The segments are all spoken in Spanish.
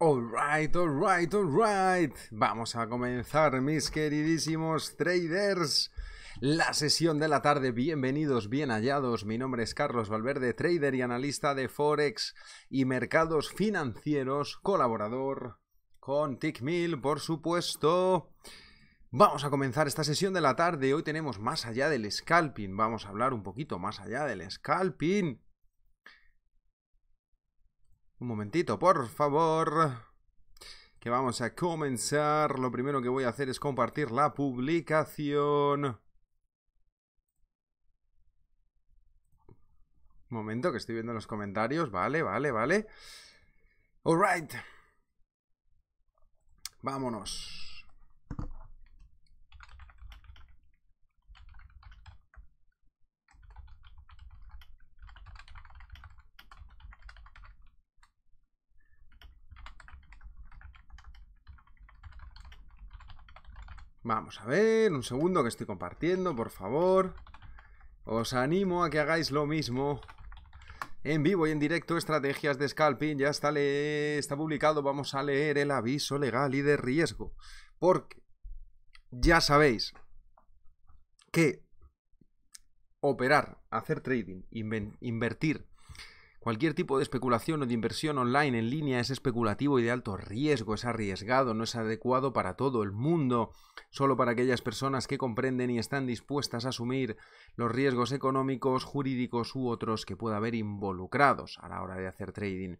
Alright, alright, alright. Vamos a comenzar, mis queridísimos traders. La sesión de la tarde, bienvenidos, bien hallados. Mi nombre es Carlos Valverde, trader y analista de Forex y mercados financieros, colaborador con TickMill, por supuesto. Vamos a comenzar esta sesión de la tarde. Hoy tenemos más allá del scalping. Vamos a hablar un poquito más allá del scalping. Un momentito, por favor. Que vamos a comenzar. Lo primero que voy a hacer es compartir la publicación. Un momento, que estoy viendo los comentarios. Vale, vale, vale. right. Vámonos. Vamos a ver, un segundo que estoy compartiendo, por favor. Os animo a que hagáis lo mismo. En vivo y en directo, estrategias de scalping, ya está, está publicado, vamos a leer el aviso legal y de riesgo. Porque ya sabéis que operar, hacer trading, invertir Cualquier tipo de especulación o de inversión online en línea es especulativo y de alto riesgo, es arriesgado, no es adecuado para todo el mundo, solo para aquellas personas que comprenden y están dispuestas a asumir los riesgos económicos, jurídicos u otros que pueda haber involucrados a la hora de hacer trading.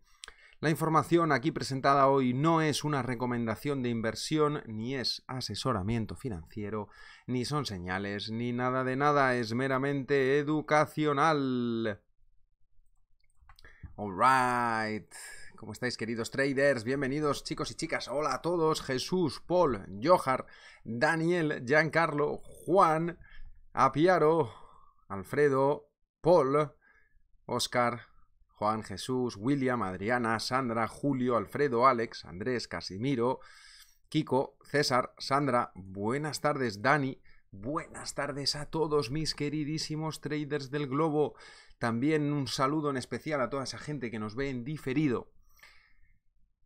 La información aquí presentada hoy no es una recomendación de inversión, ni es asesoramiento financiero, ni son señales, ni nada de nada, es meramente educacional. Alright. ¿Cómo estáis, queridos traders? Bienvenidos, chicos y chicas. Hola a todos. Jesús, Paul, Johar, Daniel, Giancarlo, Juan, Apiaro, Alfredo, Paul, Oscar, Juan, Jesús, William, Adriana, Sandra, Julio, Alfredo, Alex, Andrés, Casimiro, Kiko, César, Sandra. Buenas tardes, Dani. Buenas tardes a todos mis queridísimos traders del globo. También un saludo en especial a toda esa gente que nos ve en diferido.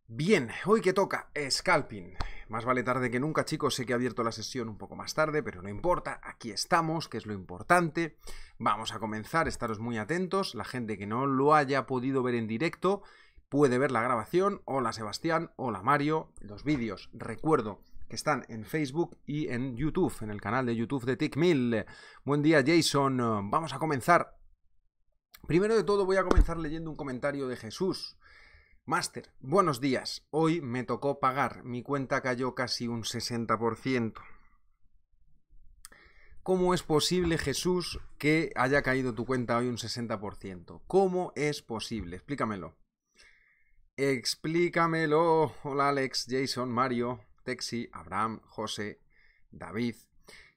Bien, hoy que toca scalping. Más vale tarde que nunca, chicos. Sé que he abierto la sesión un poco más tarde, pero no importa. Aquí estamos, que es lo importante. Vamos a comenzar, estaros muy atentos. La gente que no lo haya podido ver en directo puede ver la grabación. Hola Sebastián, hola Mario. Los vídeos, recuerdo que están en Facebook y en YouTube, en el canal de YouTube de TickMill. Buen día Jason, vamos a comenzar Primero de todo voy a comenzar leyendo un comentario de Jesús. Master, buenos días. Hoy me tocó pagar. Mi cuenta cayó casi un 60%. ¿Cómo es posible, Jesús, que haya caído tu cuenta hoy un 60%? ¿Cómo es posible? Explícamelo. Explícamelo. Hola Alex, Jason, Mario, Texi, Abraham, José, David.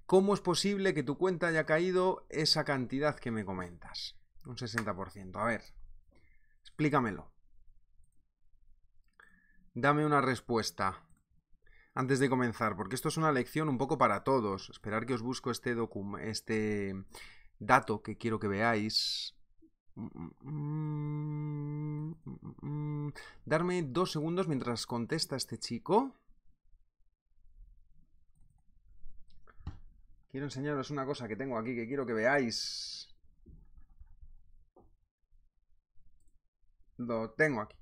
¿Cómo es posible que tu cuenta haya caído esa cantidad que me comentas? Un 60%. A ver, explícamelo. Dame una respuesta antes de comenzar, porque esto es una lección un poco para todos. Esperar que os busco este, este dato que quiero que veáis. Darme dos segundos mientras contesta este chico. Quiero enseñaros una cosa que tengo aquí que quiero que veáis. Lo tengo aquí.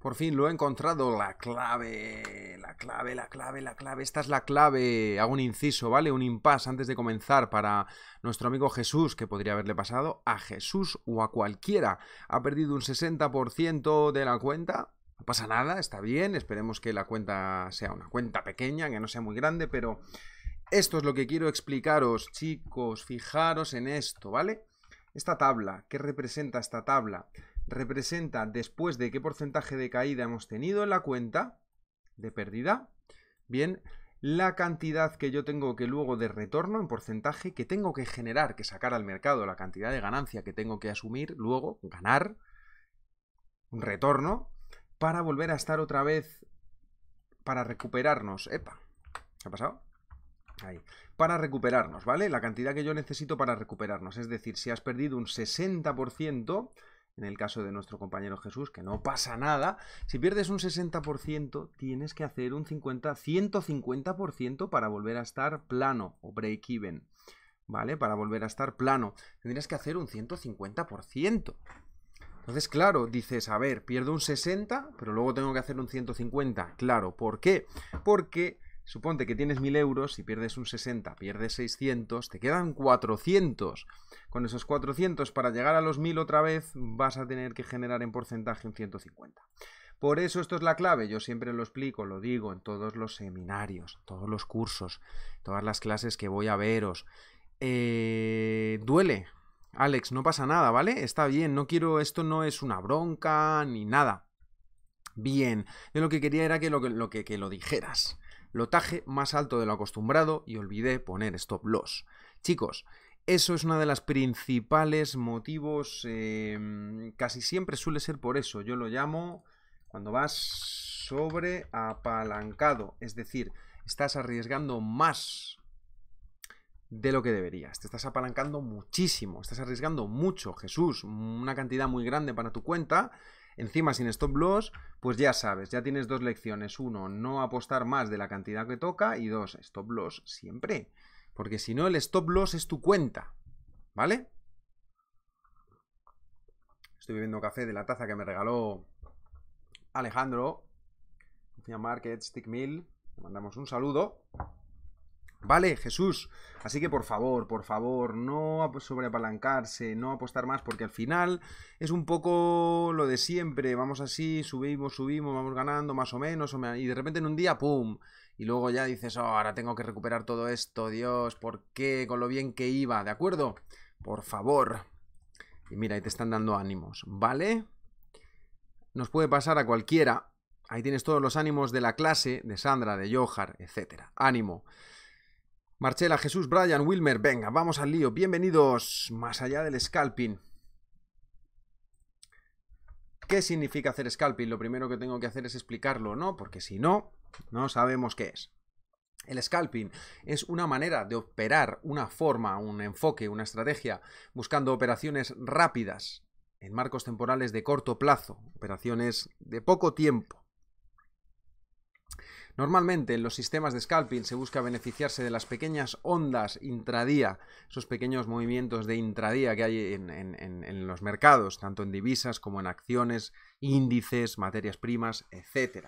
Por fin lo he encontrado. La clave. La clave, la clave, la clave. Esta es la clave. Hago un inciso, ¿vale? Un impasse antes de comenzar para nuestro amigo Jesús, que podría haberle pasado a Jesús o a cualquiera. Ha perdido un 60% de la cuenta. No pasa nada, está bien. Esperemos que la cuenta sea una cuenta pequeña, que no sea muy grande, pero esto es lo que quiero explicaros, chicos. Fijaros en esto, ¿vale? Esta tabla, ¿qué representa esta tabla? representa después de qué porcentaje de caída hemos tenido en la cuenta de pérdida, bien, la cantidad que yo tengo que luego de retorno en porcentaje que tengo que generar, que sacar al mercado, la cantidad de ganancia que tengo que asumir, luego ganar un retorno para volver a estar otra vez para recuperarnos. Epa, ¿qué ha pasado? Ahí. Para recuperarnos, ¿vale? La cantidad que yo necesito para recuperarnos. Es decir, si has perdido un 60%, en el caso de nuestro compañero Jesús, que no pasa nada. Si pierdes un 60%, tienes que hacer un 50, 150% para volver a estar plano o break-even. ¿Vale? Para volver a estar plano. Tendrías que hacer un 150%. Entonces, claro, dices, a ver, pierdo un 60, pero luego tengo que hacer un 150. Claro, ¿por qué? Porque Suponte que tienes 1000 euros, si pierdes un 60, pierdes 600, te quedan 400. Con esos 400 para llegar a los 1000 otra vez vas a tener que generar en porcentaje un 150. Por eso esto es la clave, yo siempre lo explico, lo digo en todos los seminarios, todos los cursos, todas las clases que voy a veros. Eh, duele, Alex, no pasa nada, ¿vale? Está bien, no quiero, esto no es una bronca ni nada. Bien, yo lo que quería era que lo, que lo dijeras lotaje más alto de lo acostumbrado y olvidé poner stop loss. Chicos, eso es uno de los principales motivos, em, casi siempre suele ser por eso, yo lo llamo cuando vas sobre apalancado, es decir, estás arriesgando más de lo que deberías. Te estás apalancando muchísimo, estás arriesgando mucho, Jesús, una cantidad muy grande para tu cuenta Encima sin stop loss, pues ya sabes, ya tienes dos lecciones. Uno, no apostar más de la cantidad que toca y dos, stop loss siempre. Porque si no, el stop loss es tu cuenta. ¿Vale? Estoy bebiendo café de la taza que me regaló Alejandro. Market Stick Mill. Le mandamos un saludo. Vale, Jesús. Así que por favor, por favor, no sobreapalancarse, no apostar más, porque al final es un poco lo de siempre. Vamos así, subimos, subimos, vamos ganando más o menos, y de repente en un día, ¡pum! Y luego ya dices, oh, ahora tengo que recuperar todo esto, Dios, ¿por qué? Con lo bien que iba, ¿de acuerdo? Por favor. Y mira, ahí te están dando ánimos, ¿vale? Nos puede pasar a cualquiera. Ahí tienes todos los ánimos de la clase, de Sandra, de Johar, etc. Ánimo. Marchela, Jesús, Brian, Wilmer, venga, vamos al lío. Bienvenidos más allá del scalping. ¿Qué significa hacer scalping? Lo primero que tengo que hacer es explicarlo, ¿no? Porque si no, no sabemos qué es. El scalping es una manera de operar una forma, un enfoque, una estrategia, buscando operaciones rápidas, en marcos temporales de corto plazo, operaciones de poco tiempo, Normalmente en los sistemas de scalping se busca beneficiarse de las pequeñas ondas intradía, esos pequeños movimientos de intradía que hay en, los mercados, tanto en divisas como en acciones, índices, materias primas, etc.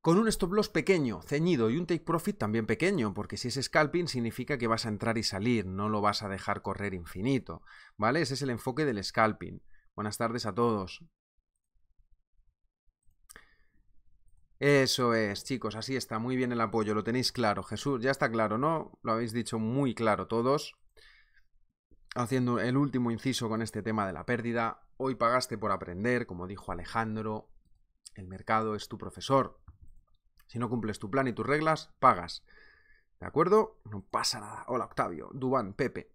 Con un stop loss pequeño, ceñido y un take profit también pequeño, porque si es scalping significa que vas a entrar y salir, no lo vas a dejar correr infinito, ¿vale? Ese es el enfoque del scalping. Buenas tardes a todos. Eso es, chicos, así está, muy bien el apoyo, lo tenéis claro. Jesús, ya está claro, ¿no? Lo habéis dicho muy claro todos. Haciendo el último inciso con este tema de la pérdida, hoy pagaste por aprender, como dijo Alejandro, el mercado es tu profesor. Si no cumples tu plan y tus reglas, pagas. ¿De acuerdo? No pasa nada. Hola Octavio, Dubán, Pepe.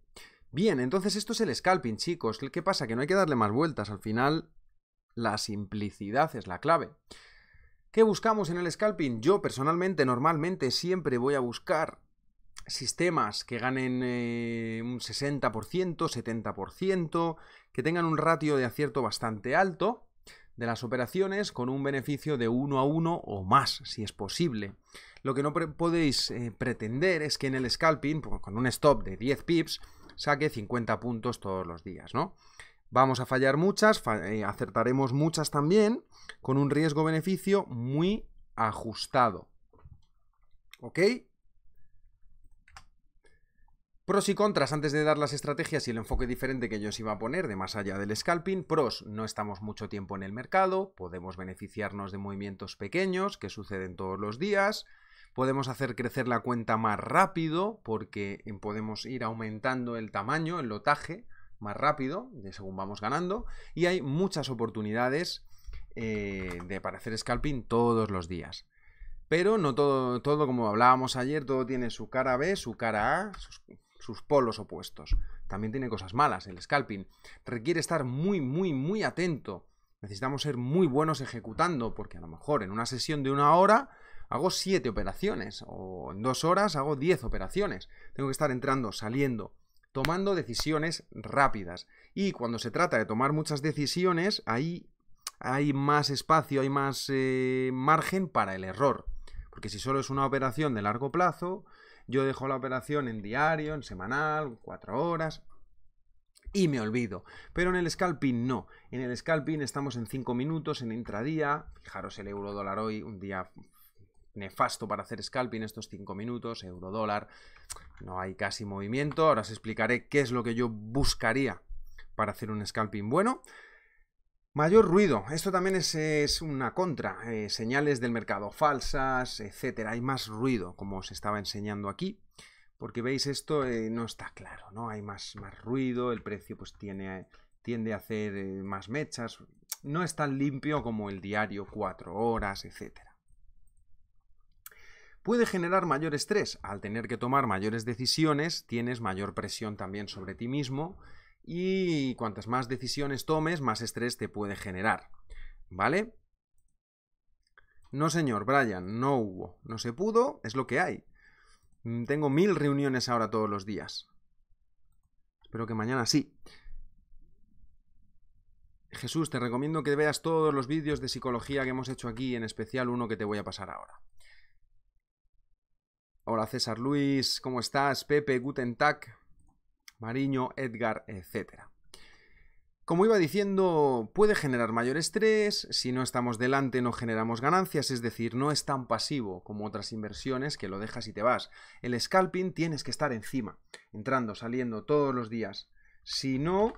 Bien, entonces esto es el scalping, chicos. ¿Qué pasa? Que no hay que darle más vueltas. Al final, la simplicidad es la clave. ¿Qué buscamos en el scalping? Yo personalmente, normalmente, siempre voy a buscar sistemas que ganen eh, un 60%, 70%, que tengan un ratio de acierto bastante alto de las operaciones con un beneficio de 1 a 1 o más, si es posible. Lo que no podéis eh, pretender es que en el scalping, pues, con un stop de 10 pips, saque 50 puntos todos los días, ¿no? Vamos a fallar muchas, eh, acertaremos muchas también, con un riesgo-beneficio muy ajustado. ¿Ok? Pros y contras, antes de dar las estrategias y el enfoque diferente que yo os iba a poner de más allá del scalping, pros, no estamos mucho tiempo en el mercado, podemos beneficiarnos de movimientos pequeños que suceden todos los días, podemos hacer crecer la cuenta más rápido porque eh, podemos ir aumentando el tamaño, el lotaje, más rápido, de según vamos ganando, y hay muchas oportunidades eh, de para hacer scalping todos los días. Pero no todo, todo, como hablábamos ayer, todo tiene su cara B, su cara A, sus, polos opuestos. También tiene cosas malas el scalping. Requiere estar muy, muy, muy atento. Necesitamos ser muy buenos ejecutando, porque a lo mejor en una sesión de una hora hago siete operaciones, o en dos horas hago diez operaciones. Tengo que estar entrando, saliendo, tomando decisiones rápidas. Y cuando se trata de tomar muchas decisiones, ahí hay más espacio, hay más eh, margen para el error. Porque si solo es una operación de largo plazo, yo dejo la operación en diario, en semanal, cuatro horas, y me olvido. Pero en el scalping no. En el scalping estamos en cinco minutos, en intradía. Fijaros el euro dólar hoy, un día nefasto para hacer scalping estos 5 minutos, euro dólar, no hay casi movimiento. Ahora os explicaré qué es lo que yo buscaría para hacer un scalping bueno. Mayor ruido, esto también es, una contra, eh, señales del mercado falsas, etcétera. Hay más ruido, como os estaba enseñando aquí, porque veis esto eh, no está claro, ¿no? Hay más, más ruido, el precio pues tiene, tiende a hacer eh, más mechas, no es tan limpio como el diario, 4 horas, etcétera puede generar mayor estrés. Al tener que tomar mayores decisiones, tienes mayor presión también sobre ti mismo y cuantas más decisiones tomes, más estrés te puede generar. ¿Vale? No, señor, Brian, no hubo. No se pudo, es lo que hay. Mm, tengo mil reuniones ahora todos los días. Espero que mañana sí. Jesús, te recomiendo que veas todos los vídeos de psicología que hemos hecho aquí, en especial uno que te voy a pasar ahora. Hola César Luis, ¿cómo estás? Pepe, Guten Tag, Mariño, Edgar, etc. Como iba diciendo, puede generar mayor estrés, si no estamos delante no generamos ganancias, es decir, no es tan pasivo como otras inversiones que lo dejas y te vas. El scalping tienes que estar encima, entrando, saliendo todos los días. Si no,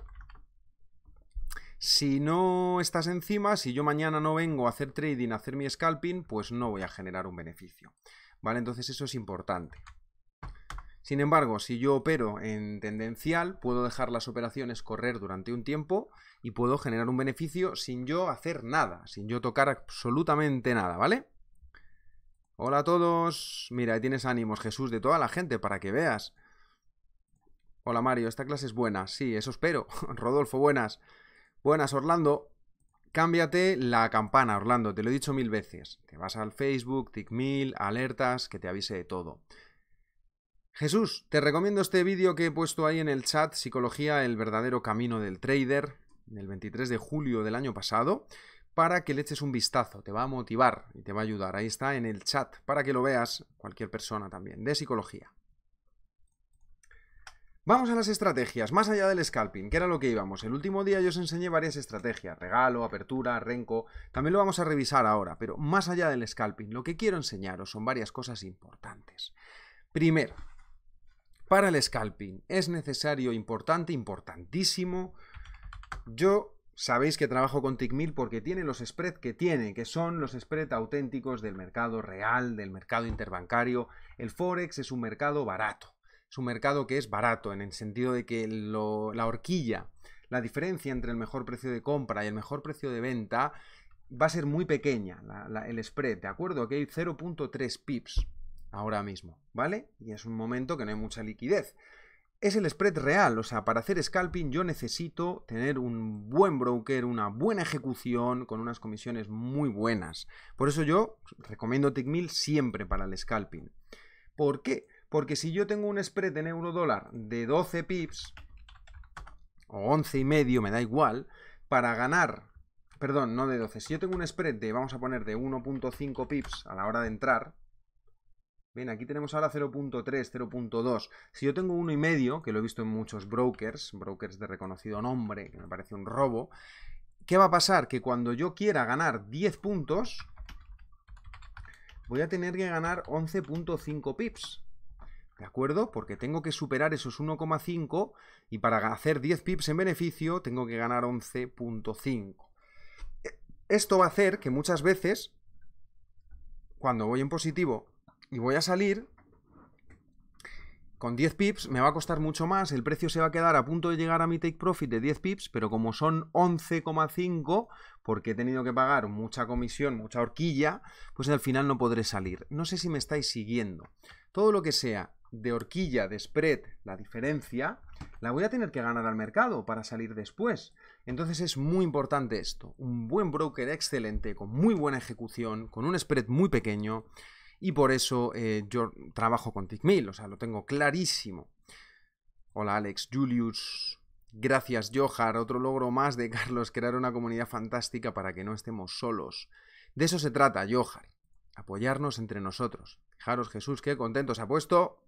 si no estás encima, si yo mañana no vengo a hacer trading, a hacer mi scalping, pues no voy a generar un beneficio. ¿vale? Entonces eso es importante. Sin embargo, si yo opero en tendencial, puedo dejar las operaciones correr durante un tiempo y puedo generar un beneficio sin yo hacer nada, sin yo tocar absolutamente nada, ¿vale? Hola a todos. Mira, ahí tienes ánimos, Jesús, de toda la gente, para que veas. Hola Mario, esta clase es buena. Sí, eso espero. Rodolfo, buenas. Buenas, Orlando. Cámbiate la campana, Orlando, te lo he dicho mil veces. Te vas al Facebook, mil alertas, que te avise de todo. Jesús, te recomiendo este vídeo que he puesto ahí en el chat, Psicología, el verdadero camino del trader, el 23 de julio del año pasado, para que le eches un vistazo, te va a motivar y te va a ayudar. Ahí está en el chat, para que lo veas cualquier persona también, de psicología. Vamos a las estrategias, más allá del scalping, que era lo que íbamos. El último día yo os enseñé varias estrategias, regalo, apertura, renco, también lo vamos a revisar ahora, pero más allá del scalping, lo que quiero enseñaros son varias cosas importantes. Primero, para el scalping es necesario, importante, importantísimo, yo Sabéis que trabajo con Tickmill porque tiene los spreads que tiene, que son los spread auténticos del mercado real, del mercado interbancario. El Forex es un mercado barato es un mercado que es barato, en el sentido de que la horquilla, la diferencia entre el mejor precio de compra y el mejor precio de venta, va a ser muy pequeña, el spread, ¿de acuerdo? Aquí hay 0.3 pips ahora mismo, ¿vale? Y es un momento que no hay mucha liquidez. Es el spread real, o sea, para hacer scalping yo necesito tener un buen broker, una buena ejecución, con unas comisiones muy buenas. Por eso yo recomiendo Tickmill siempre para el scalping. ¿Por qué? Porque si yo tengo un spread en euro dólar de 12 pips, o 11 y medio, me da igual, para ganar, perdón, no de 12, si yo tengo un spread de, vamos a poner, de 1.5 pips a la hora de entrar, Bien, aquí tenemos ahora 0.3, 0.2. Si yo tengo uno y medio, que lo he visto en muchos brokers, brokers de reconocido nombre, que me parece un robo, ¿qué va a pasar? Que cuando yo quiera ganar 10 puntos, voy a tener que ganar 11.5 pips. ¿De acuerdo? Porque tengo que superar esos 1,5 y para hacer 10 pips en beneficio tengo que ganar 11.5. E, esto va a hacer que muchas veces, cuando voy en positivo y voy a salir, con 10 pips me va a costar mucho más, el precio se va a quedar a punto de llegar a mi take profit de 10 pips, pero como son 11,5, porque he tenido que pagar mucha comisión, mucha horquilla, pues al final no podré salir. No sé si me estáis siguiendo. Todo lo que sea de horquilla, de spread, la diferencia, la voy a tener que ganar al mercado para salir después. Entonces es muy importante esto. Un buen broker excelente, con muy buena ejecución, con un spread muy pequeño. Y por eso eh, yo trabajo con Tickmill, o sea, lo tengo clarísimo. Hola Alex, Julius, gracias Johar, otro logro más de Carlos, crear una comunidad fantástica para que no estemos solos. De eso se trata, Johar, apoyarnos entre nosotros. Fijaros Jesús, qué contento se ha puesto,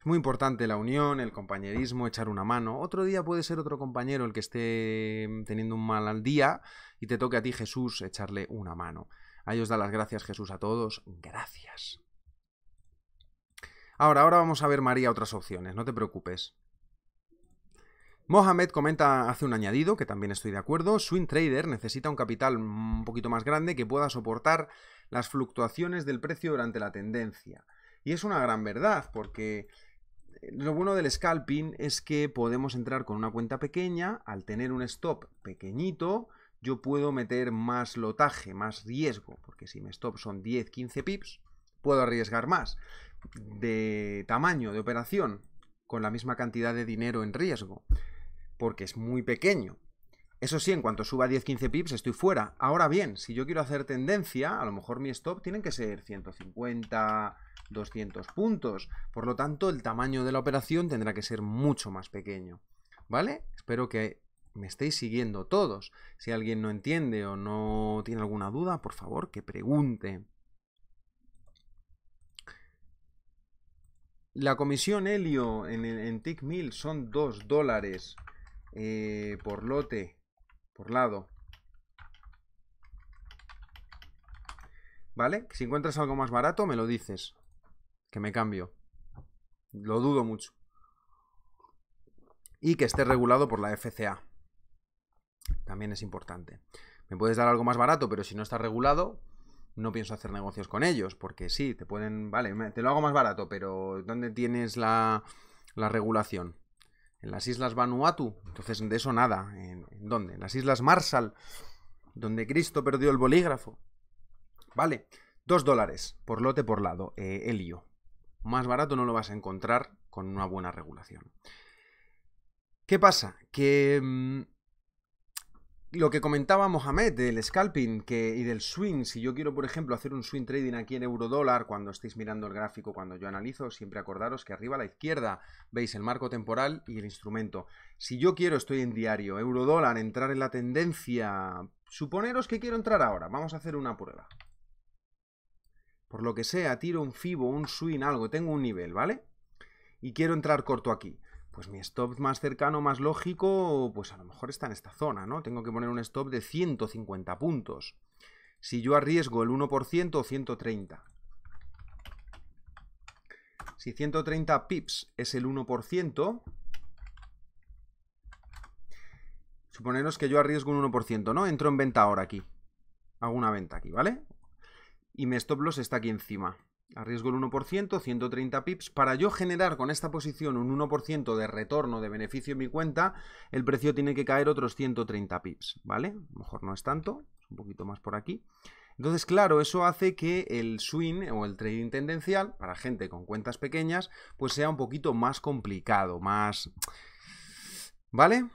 es muy importante la unión, el compañerismo, echar una mano. Otro día puede ser otro compañero el que esté mm, teniendo un mal al día y te toque a ti Jesús echarle una mano. Ahí os da las gracias Jesús a todos. Gracias. Ahora, ahora vamos a ver María otras opciones, no te preocupes. Mohamed comenta, hace un añadido, que también estoy de acuerdo, Swing Trader necesita un capital mm, un poquito más grande que pueda soportar las fluctuaciones del precio durante la tendencia. Y es una gran verdad, porque lo bueno del scalping es que podemos entrar con una cuenta pequeña, al tener un stop pequeñito, yo puedo meter más lotaje, más riesgo, porque si mi stop son 10, 15 pips, puedo arriesgar más de tamaño de operación con la misma cantidad de dinero en riesgo, porque es muy pequeño. Eso sí, en cuanto suba 10-15 pips estoy fuera. Ahora bien, si yo quiero hacer tendencia, a lo mejor mi stop tienen que ser 150, 200 puntos. Por lo tanto, el tamaño de la operación tendrá que ser mucho más pequeño. ¿Vale? Espero que me estéis siguiendo todos. Si alguien no entiende o no tiene alguna duda, por favor, que pregunte. La comisión Helio en, TIC1000 son 2 dólares eh, por lote, por lado. ¿Vale? Si encuentras algo más barato, me lo dices que me cambio. Lo dudo mucho. Y que esté regulado por la FCA. También es importante. Me puedes dar algo más barato, pero si no está regulado, no pienso hacer negocios con ellos, porque sí, te pueden, vale, te lo hago más barato, pero ¿dónde tienes la, regulación? En las Islas Vanuatu, entonces de eso nada. ¿En, dónde? En las Islas Marshall, donde Cristo perdió el bolígrafo. Vale, dos dólares por lote por lado, Helio. Eh, más barato no lo vas a encontrar con una buena regulación. ¿Qué pasa? Que mm, lo que comentaba Mohamed del scalping y del swing, si yo quiero, por ejemplo, hacer un swing trading aquí en dólar, cuando estéis mirando el gráfico, cuando yo analizo, siempre acordaros que arriba a la izquierda veis el marco temporal y el instrumento. Si yo quiero, estoy en diario, euro dólar, entrar en la tendencia, suponeros que quiero entrar ahora, vamos a hacer una prueba por lo que sea, tiro un fibo, un swing, algo, tengo un nivel, ¿vale? Y quiero entrar corto aquí. Pues mi stop más cercano, más lógico, pues a lo mejor está en esta zona, ¿no? Tengo que poner un stop de 150 puntos. Si yo arriesgo el 1%, 130. Si 130 pips es el 1%, suponeros que yo arriesgo un 1%, ¿no? Entro en venta ahora aquí. Hago una venta aquí, ¿vale? y mi stop loss está aquí encima. Arriesgo el 1%, 130 pips. Para yo generar con esta posición un 1% de retorno de beneficio en mi cuenta, el precio tiene que caer otros 130 pips, ¿vale? A lo mejor no es tanto, un poquito más por aquí. Entonces, claro, eso hace que el swing o el trading tendencial, para gente con cuentas pequeñas, pues sea un poquito más complicado, más... ¿Vale?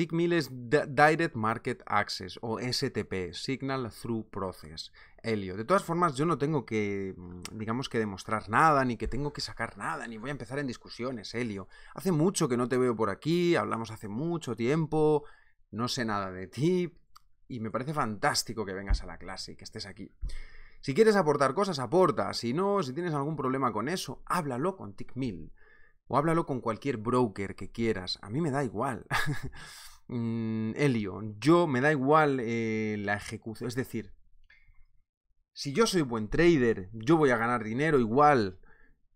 Tickmill es Direct Market Access o STP, Signal Through Process. Helio. De todas formas, yo no tengo que, mm, digamos, que demostrar nada, ni que tengo que sacar nada, ni voy a empezar en discusiones, Helio. Hace mucho que no te veo por aquí, hablamos hace mucho tiempo, no sé nada de ti, y me parece fantástico que vengas a la clase y que estés aquí. Si quieres aportar cosas, aporta. Si no, si tienes algún problema con eso, háblalo con TICMIL o háblalo con cualquier broker que quieras. A mí me da igual. Mm, Elio, yo me da igual eh, la ejecución. Es decir, si yo soy buen trader, yo voy a ganar dinero igual,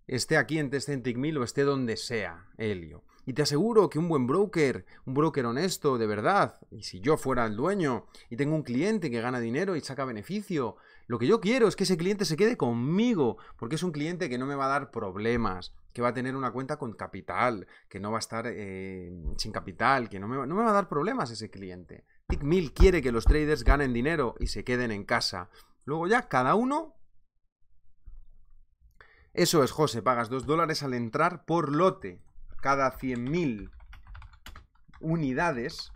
esté aquí en Testcentric 1000 o esté donde sea, Elio. Y te aseguro que un buen broker, un broker honesto, de verdad, y si yo fuera el dueño y tengo un cliente que gana dinero y saca beneficio, lo que yo quiero es que ese cliente se quede conmigo, porque es un cliente que no me va a dar problemas, que va a tener una cuenta con capital, que no va a estar eh, sin capital, que no me, va, a dar problemas ese cliente. TickMill quiere que los traders ganen dinero y se queden en casa. Luego ya, cada uno... Eso es, José, pagas 2 dólares al entrar por lote. Cada 100.000 unidades,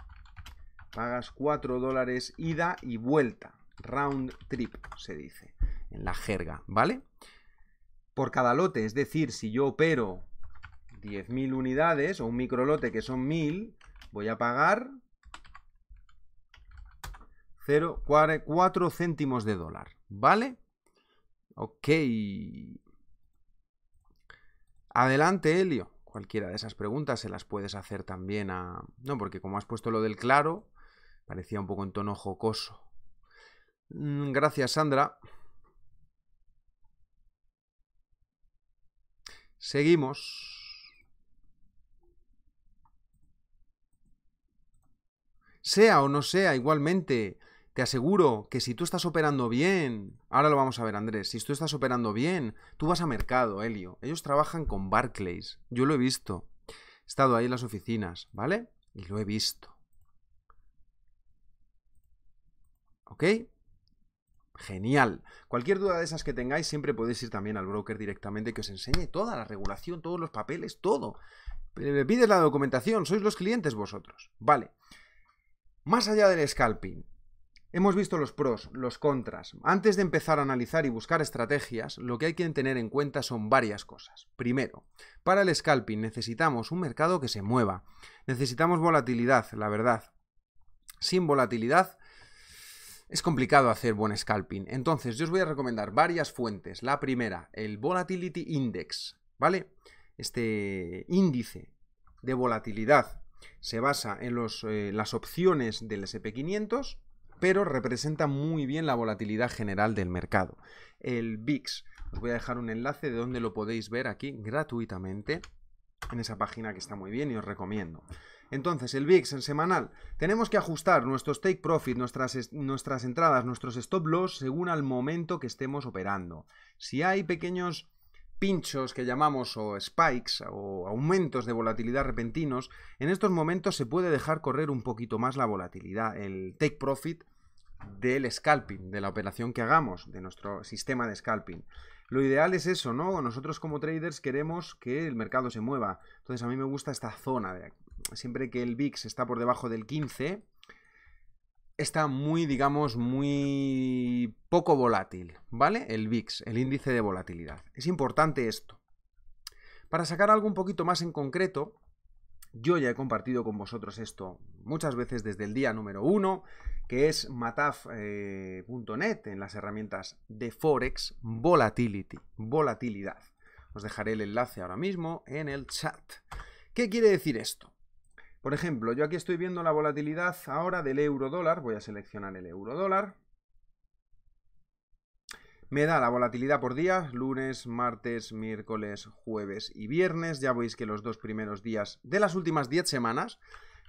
pagas 4 dólares ida y vuelta. Round trip, se dice en la jerga, ¿vale? por cada lote. Es decir, si yo opero 10.000 unidades o un micro lote que son 1.000, voy a pagar 0, 4 céntimos de dólar. ¿Vale? Ok. Adelante, Helio. Cualquiera de esas preguntas se las puedes hacer también a... No, porque como has puesto lo del claro, parecía un poco en tono jocoso. Mm, gracias, Sandra. Seguimos. Sea o no sea, igualmente, te aseguro que si tú estás operando bien, ahora lo vamos a ver Andrés, si tú estás operando bien, tú vas a mercado, Helio. Ellos trabajan con Barclays, yo lo he visto. He estado ahí en las oficinas, ¿vale? Y lo he visto. ¿Ok? Genial. Cualquier duda de esas que tengáis, siempre podéis ir también al broker directamente que os enseñe toda la regulación, todos los papeles, todo. pides la documentación, sois los clientes vosotros. Vale. Más allá del scalping, hemos visto los pros, los contras. Antes de empezar a analizar y buscar estrategias, lo que hay que tener en cuenta son varias cosas. Primero, para el scalping necesitamos un mercado que se mueva. Necesitamos volatilidad, la verdad. Sin volatilidad es complicado hacer buen scalping. Entonces, yo os voy a recomendar varias fuentes. La primera, el Volatility Index, ¿vale? Este índice de volatilidad se basa en eh, las opciones del SP500, pero representa muy bien la volatilidad general del mercado. El VIX, os voy a dejar un enlace de donde lo podéis ver aquí gratuitamente en esa página que está muy bien y os recomiendo. Entonces, el VIX en semanal, tenemos que ajustar nuestros take profit, nuestras, nuestras entradas, nuestros stop loss según al momento que estemos operando. Si hay pequeños pinchos que llamamos o spikes o aumentos de volatilidad repentinos, en estos momentos se puede dejar correr un poquito más la volatilidad, el take profit del scalping, de la operación que hagamos, de nuestro sistema de scalping. Lo ideal es eso, ¿no? Nosotros como traders queremos que el mercado se mueva. Entonces a mí me gusta esta zona de aquí siempre que el VIX está por debajo del 15, está muy, digamos, muy poco volátil, ¿vale? El VIX, el índice de volatilidad. Es importante esto. Para sacar algo un poquito más en concreto, yo ya he compartido con vosotros esto muchas veces desde el día número uno, que es mataf.net eh, en las herramientas de Forex Volatility, volatilidad. Os dejaré el enlace ahora mismo en el chat. ¿Qué quiere decir esto? Por ejemplo, yo aquí estoy viendo la volatilidad ahora del euro dólar, voy a seleccionar el euro dólar. Me da la volatilidad por día, lunes, martes, miércoles, jueves y viernes. Ya veis que los dos primeros días de las últimas 10 semanas,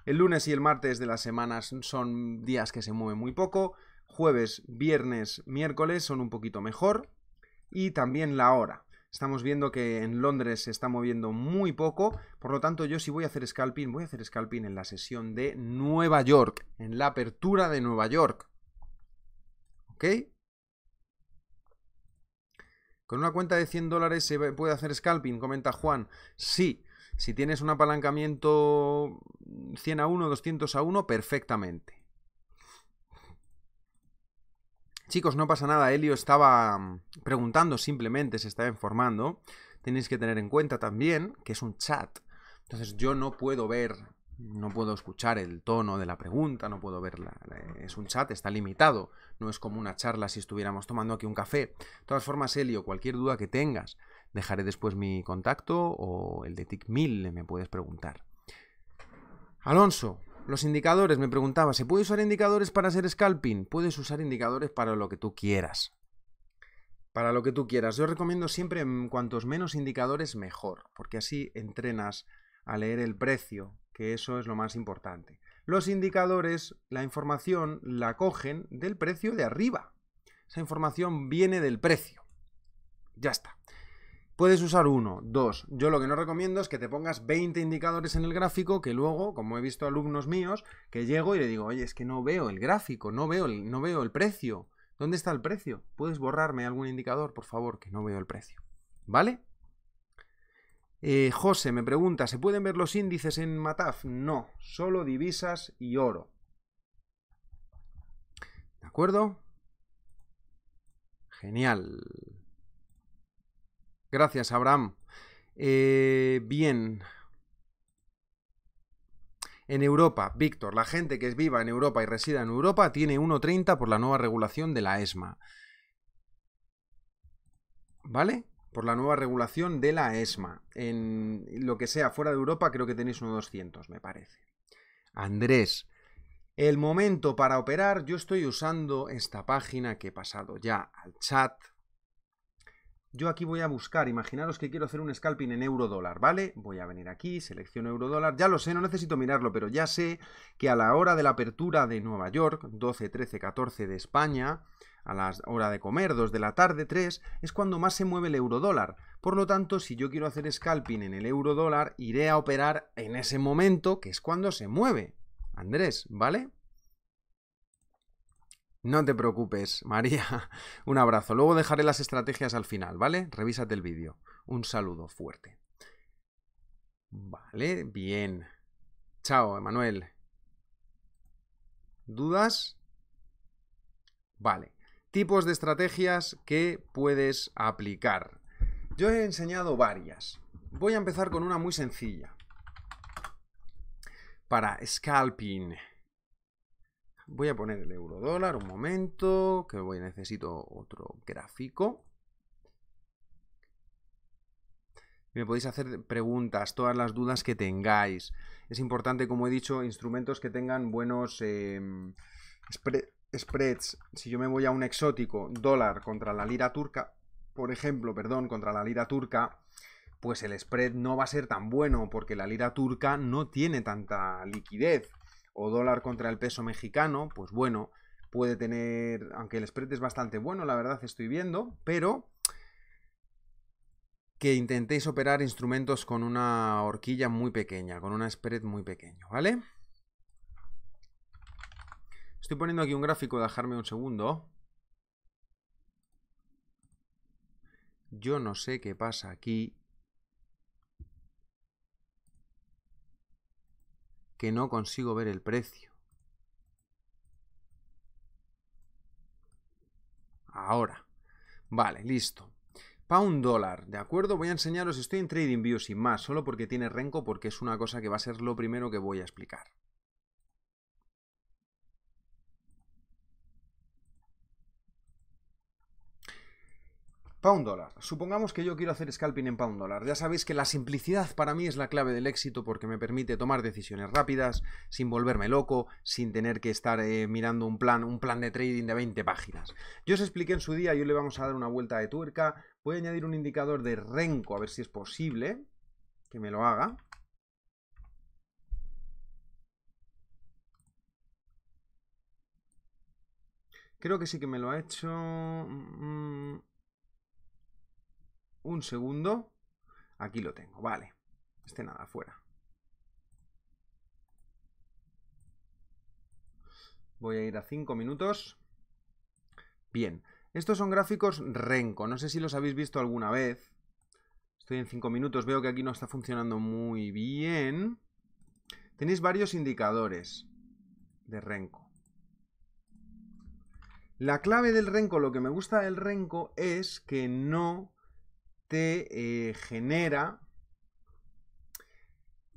el lunes y el martes de las semanas son días que se mueven muy poco. Jueves, viernes, miércoles son un poquito mejor. Y también la hora. Estamos viendo que en Londres se está moviendo muy poco, por lo tanto yo si voy a hacer scalping, voy a hacer scalping en la sesión de Nueva York, en la apertura de Nueva York. ¿Ok? Con una cuenta de 100 dólares se puede hacer scalping, comenta Juan. Sí, si tienes un apalancamiento 100 a 1, 200 a 1, perfectamente. Chicos, no pasa nada, Helio estaba mm, preguntando simplemente, se estaba informando. Tenéis que tener en cuenta también que es un chat. Entonces yo no puedo ver, no puedo escuchar el tono de la pregunta, no puedo verla. Es un chat, está limitado. No es como una charla si estuviéramos tomando aquí un café. De todas formas, Helio, cualquier duda que tengas, dejaré después mi contacto o el de TIC1000, me puedes preguntar. Alonso, los indicadores, me preguntaba, ¿se puede usar indicadores para hacer scalping? Puedes usar indicadores para lo que tú quieras. Para lo que tú quieras. Yo recomiendo siempre mm, cuantos menos indicadores mejor, porque así entrenas a leer el precio, que eso es lo más importante. Los indicadores, la información la cogen del precio de arriba. Esa información viene del precio. Ya está. Puedes usar uno, dos. Yo lo que no recomiendo es que te pongas 20 indicadores en el gráfico que luego, como he visto alumnos míos, que llego y le digo, oye, es que no veo el gráfico, no veo el, no veo el precio. ¿Dónde está el precio? ¿Puedes borrarme algún indicador, por favor, que no veo el precio? ¿Vale? Eh, José me pregunta, ¿se pueden ver los índices en Mataf? No, solo divisas y oro. ¿De acuerdo? Genial. Gracias, Abraham. Eh, bien. En Europa, Víctor, la gente que es viva en Europa y resida en Europa tiene 1,30 por la nueva regulación de la ESMA. ¿Vale? Por la nueva regulación de la ESMA. En lo que sea fuera de Europa creo que tenéis 1,200, me parece. Andrés, el momento para operar, yo estoy usando esta página que he pasado ya al chat, yo aquí voy a buscar, imaginaros que quiero hacer un scalping en euro dólar, ¿vale? Voy a venir aquí, selecciono euro dólar, ya lo sé, no necesito mirarlo, pero ya sé que a la hora de la apertura de Nueva York, 12, 13, 14 de España, a la hora de comer, 2 de la tarde, 3, es cuando más se mueve el euro dólar. Por lo tanto, si yo quiero hacer scalping en el euro dólar, iré a operar en ese momento, que es cuando se mueve. Andrés, ¿vale? No te preocupes, María. Un abrazo. Luego dejaré las estrategias al final, ¿vale? Revísate el vídeo. Un saludo fuerte. Vale, bien. Chao, Emanuel. ¿Dudas? Vale. Tipos de estrategias que puedes aplicar. Yo he enseñado varias. Voy a empezar con una muy sencilla. Para scalping. Voy a poner el euro dólar un momento, que voy necesito otro gráfico. me podéis hacer preguntas, todas las dudas que tengáis. Es importante, como he dicho, instrumentos que tengan buenos em, spreads. Si yo me voy a un exótico, dólar contra la lira turca, por ejemplo, perdón, contra la lira turca, pues el spread no va a ser tan bueno porque la lira turca no tiene tanta liquidez o dólar contra el peso mexicano, pues bueno, puede tener, aunque el spread es bastante bueno, la verdad estoy viendo, pero que intentéis operar instrumentos con una horquilla muy pequeña, con un spread muy pequeño, ¿vale? Estoy poniendo aquí un gráfico, dejarme un segundo. Yo no sé qué pasa aquí, que no consigo ver el precio. Ahora. Vale, listo. Pound dólar, ¿de acuerdo? Voy a enseñaros, estoy en TradingView sin más, solo porque tiene renco, porque es una cosa que va a ser lo primero que voy a explicar. Pound dólar. Supongamos que yo quiero hacer scalping en pound dólar. Ya sabéis que la simplicidad para mí es la clave del éxito porque me permite tomar decisiones rápidas, sin volverme loco, sin tener que estar eh, mirando un plan, un plan de trading de 20 páginas. Yo os expliqué en su día, yo le vamos a dar una vuelta de tuerca. Voy a añadir un indicador de renco, a ver si es posible que me lo haga. Creo que sí que me lo ha hecho. Mm, mm. Un segundo. Aquí lo tengo, vale. Este nada, fuera. Voy a ir a 5 minutos. Bien. Estos son gráficos Renko. No sé si los habéis visto alguna vez. Estoy en 5 minutos. Veo que aquí no está funcionando muy bien. Tenéis varios indicadores de Renko. La clave del Renko, lo que me gusta del Renko es que no te eh, genera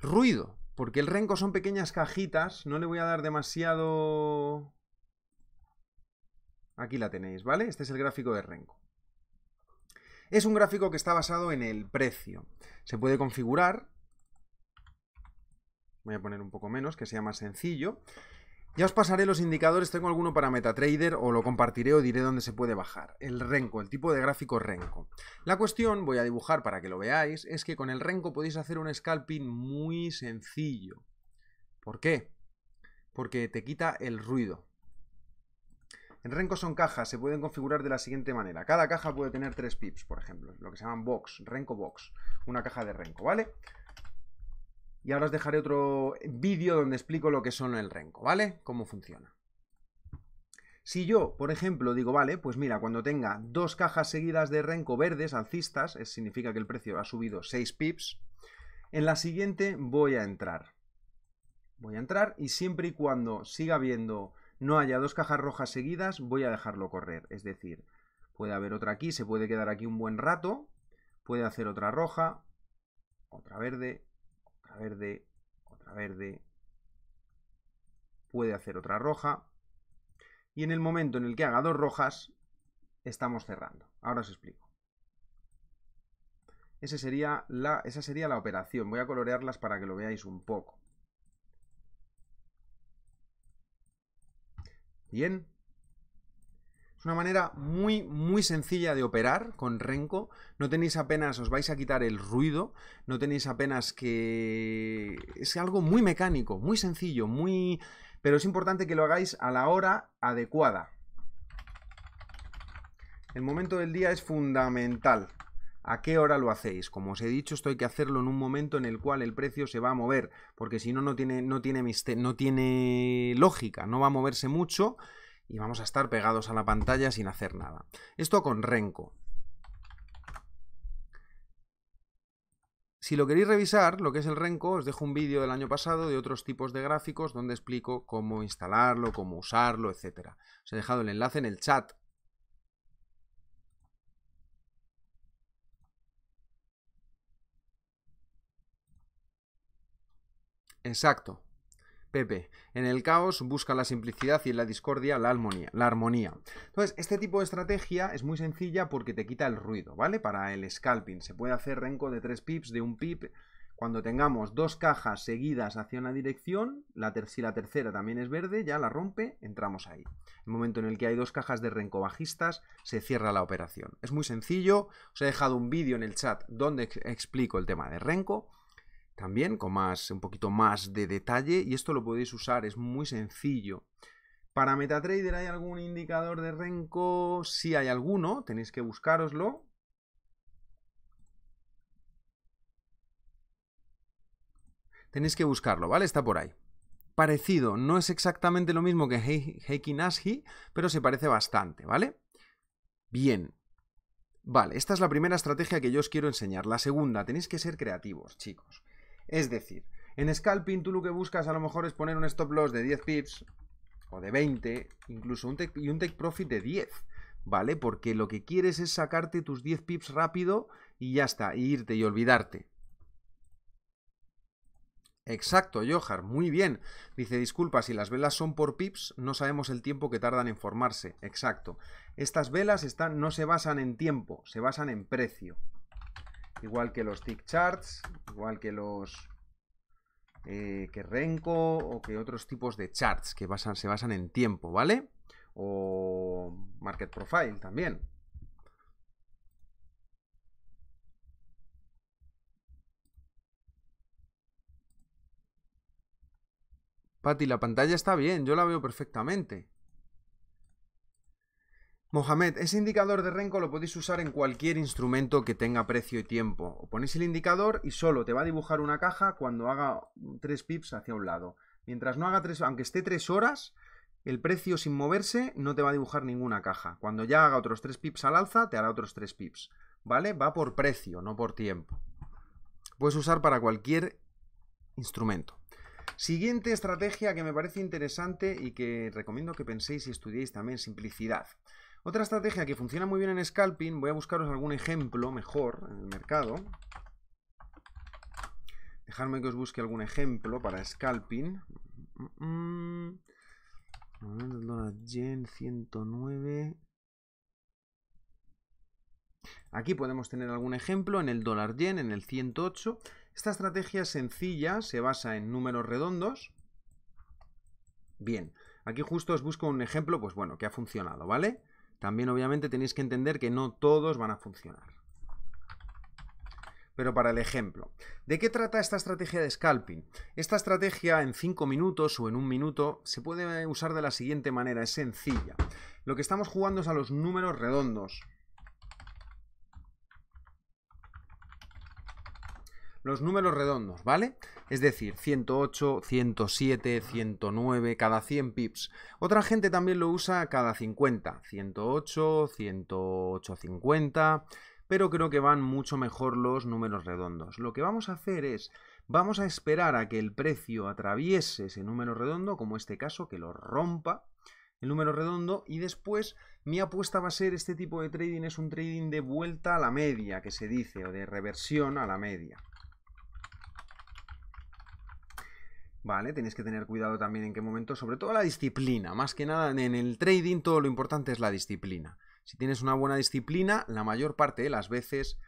ruido. Porque el Renko son pequeñas cajitas. No le voy a dar demasiado... Aquí la tenéis, ¿vale? Este es el gráfico de Renko. Es un gráfico que está basado en el precio. Se puede configurar. Voy a poner un poco menos, que sea más sencillo. Ya os pasaré los indicadores, tengo alguno para MetaTrader o lo compartiré o diré dónde se puede bajar. El Renko, el tipo de gráfico Renko. La cuestión, voy a dibujar para que lo veáis, es que con el renco podéis hacer un scalping muy sencillo. ¿Por qué? Porque te quita el ruido. En renco son cajas, se pueden configurar de la siguiente manera. Cada caja puede tener tres pips, por ejemplo, lo que se llaman box, Renko box, una caja de renco, ¿vale? Y ahora os dejaré otro vídeo donde explico lo que son el renco, ¿vale? Cómo funciona. Si yo, por ejemplo, digo, vale, pues mira, cuando tenga dos cajas seguidas de renco verdes alcistas, eso significa que el precio ha subido 6 pips, en la siguiente voy a entrar. Voy a entrar y siempre y cuando siga habiendo, no haya dos cajas rojas seguidas, voy a dejarlo correr. Es decir, puede haber otra aquí, se puede quedar aquí un buen rato, puede hacer otra roja, otra verde, verde, otra verde, puede hacer otra roja, y en el momento en el que haga dos rojas, estamos cerrando. Ahora os explico. esa sería la operación. Voy a colorearlas para que lo veáis un poco. Bien, es una manera muy, muy sencilla de operar con Renko. No tenéis apenas, os vais a quitar el ruido, no tenéis apenas que... Es algo muy mecánico, muy sencillo, muy... Pero es importante que lo hagáis a la hora adecuada. El momento del día es fundamental. ¿A qué hora lo hacéis? Como os he dicho, esto hay que hacerlo en un momento en el cual el precio se va a mover, porque si no, no tiene, no tiene, no tiene lógica, no va a moverse mucho y vamos a estar pegados a la pantalla sin hacer nada. Esto con Renko. Si lo queréis revisar, lo que es el Renko, os dejo un vídeo del año pasado de otros tipos de gráficos donde explico cómo instalarlo, cómo usarlo, etc. Os he dejado el enlace en el chat. Exacto. Pepe. En el caos busca la simplicidad y en la discordia la armonía. La armonía. Entonces, este tipo de estrategia es muy sencilla porque te quita el ruido, ¿vale? Para el scalping. Se puede hacer renco de tres pips, de un pip. Cuando tengamos dos cajas seguidas hacia una dirección, la si la tercera también es verde, ya la rompe, entramos ahí. En El momento en el que hay dos cajas de renco bajistas, se cierra la operación. Es muy sencillo. Os he dejado un vídeo en el chat donde explico el tema de renco también con más, un poquito más de detalle y esto lo podéis usar, es muy sencillo. Para MetaTrader hay algún indicador de renco, si hay alguno, tenéis que buscaroslo. Tenéis que buscarlo, ¿vale? Está por ahí. Parecido, no es exactamente lo mismo que Heikin Ashi, pero se parece bastante, ¿vale? Bien, Vale, esta es la primera estrategia que yo os quiero enseñar. La segunda, tenéis que ser creativos, chicos. Es decir, en scalping tú lo que buscas a lo mejor es poner un stop loss de 10 pips o de 20, incluso un take, y un take profit de 10, ¿vale? Porque lo que quieres es sacarte tus 10 pips rápido y ya está, irte y olvidarte. Exacto, Johar, muy bien. Dice, disculpa, si las velas son por pips, no sabemos el tiempo que tardan en formarse. Exacto. Estas velas están, no se basan en tiempo, se basan en precio igual que los tick charts, igual que los eh, que Renko o que otros tipos de charts que se basan en tiempo, ¿vale? O Market Profile también. Pati, la pantalla está bien, yo la veo perfectamente. Mohamed, ese indicador de renco lo podéis usar en cualquier instrumento que tenga precio y tiempo. O ponéis el indicador y solo te va a dibujar una caja cuando haga tres pips hacia un lado. Mientras no haga tres, aunque esté tres horas, el precio sin moverse no te va a dibujar ninguna caja. Cuando ya haga otros tres pips al alza, te hará otros tres pips. ¿Vale? Va por precio, no por tiempo. Puedes usar para cualquier instrumento. Siguiente estrategia que me parece interesante y que recomiendo que penséis y estudiéis también, simplicidad. Otra estrategia que funciona muy bien en scalping, voy a buscaros algún ejemplo mejor en el mercado. Dejadme que os busque algún ejemplo para scalping. Mm, mm, mm. El dólar yen 109. Aquí podemos tener algún ejemplo en el dólar yen, en el 108. Esta estrategia es sencilla, se basa en números redondos. Bien, aquí justo os busco un ejemplo, pues bueno, que ha funcionado, ¿vale? También obviamente tenéis que entender que no todos van a funcionar. Pero para el ejemplo, ¿de qué trata esta estrategia de scalping? Esta estrategia en 5 minutos o en un minuto se puede usar de la siguiente manera, es sencilla. Lo que estamos jugando es a los números redondos. los números redondos, ¿vale? Es decir, 108, 107, 109, cada 100 pips. Otra gente también lo usa cada 50, 108, 108, 50, pero creo que van mucho mejor los números redondos. Lo que vamos a hacer es, vamos a esperar a que el precio atraviese ese número redondo, como este caso, que lo rompa, el número redondo y después mi apuesta va a ser este tipo de trading es un trading de vuelta a la media que se dice o de reversión a la media. ¿vale? Tenéis que tener cuidado también en qué momento, sobre todo la disciplina, más que nada en el trading todo lo importante es la disciplina. Si tienes una buena disciplina, la mayor parte de las veces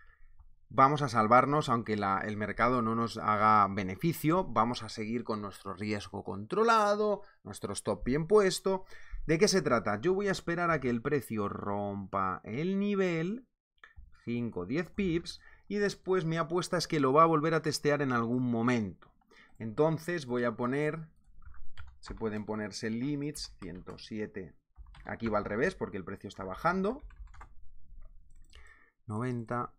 vamos a salvarnos, aunque el mercado no nos haga beneficio, vamos a seguir con nuestro riesgo controlado, nuestro stop bien puesto. ¿De qué se trata? Yo voy a esperar a que el precio rompa el nivel, 5 10 pips, y después mi apuesta es que lo va a volver a testear en algún momento. Entonces voy a poner, se pueden ponerse limits, 107. Aquí va al revés porque el precio está bajando. 90.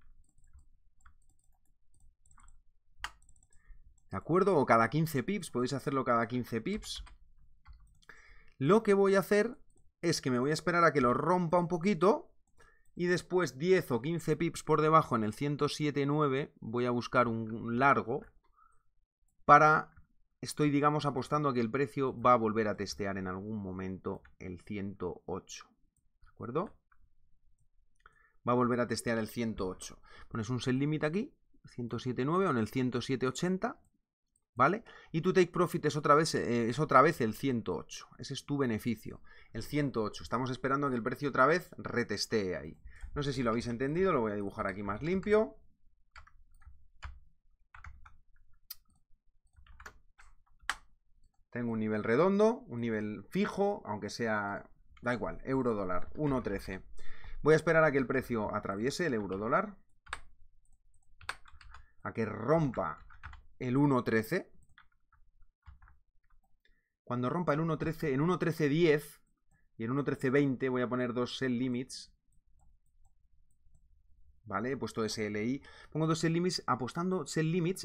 ¿De acuerdo? O cada 15 pips, podéis hacerlo cada 15 pips. Lo que voy a hacer es que me voy a esperar a que lo rompa un poquito y después 10 o 15 pips por debajo en el 107.9 voy a buscar un largo para... Estoy, digamos, apostando a que el precio va a volver a testear en algún momento el 108. ¿De acuerdo? Va a volver a testear el 108. Pones un sell limit aquí, 107.9 o en el 107.80. ¿vale? Y tu take profit es otra vez, eh, es otra vez el 108. Ese es tu beneficio, el 108. Estamos esperando que el precio otra vez retestee ahí. No sé si lo habéis entendido, lo voy a dibujar aquí más limpio. Tengo un nivel redondo, un nivel fijo, aunque sea, da igual, euro dólar, 1.13. Voy a esperar a que el precio atraviese el euro dólar, a que rompa el 1.13. Cuando rompa el 1.13, en 1.13.10 y en 1.13.20 voy a poner dos sell limits ¿vale? He puesto SLI, pongo dos sell limits apostando,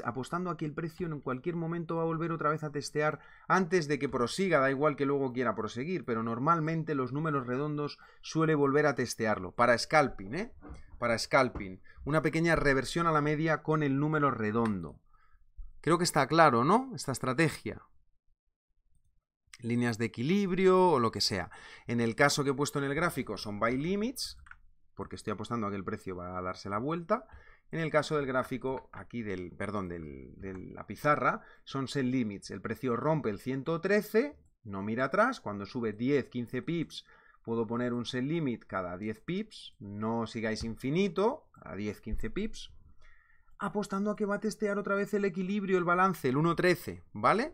apostando a que el precio en cualquier momento va a volver otra vez a testear antes de que prosiga, da igual que luego quiera proseguir, pero normalmente los números redondos suele volver a testearlo, para scalping, ¿eh? Para scalping, una pequeña reversión a la media con el número redondo. Creo que está claro, ¿no? Esta estrategia líneas de equilibrio o lo que sea. En el caso que he puesto en el gráfico son buy limits, porque estoy apostando a que el precio va a darse la vuelta. En el caso del gráfico, aquí del, perdón, de la pizarra, son sell limits. El precio rompe el 113, no mira atrás. Cuando sube 10, 15 pips, puedo poner un sell limit cada 10 pips. No sigáis infinito, cada 10, 15 pips. Apostando a que va a testear otra vez el equilibrio, el balance, el 1.13, ¿vale?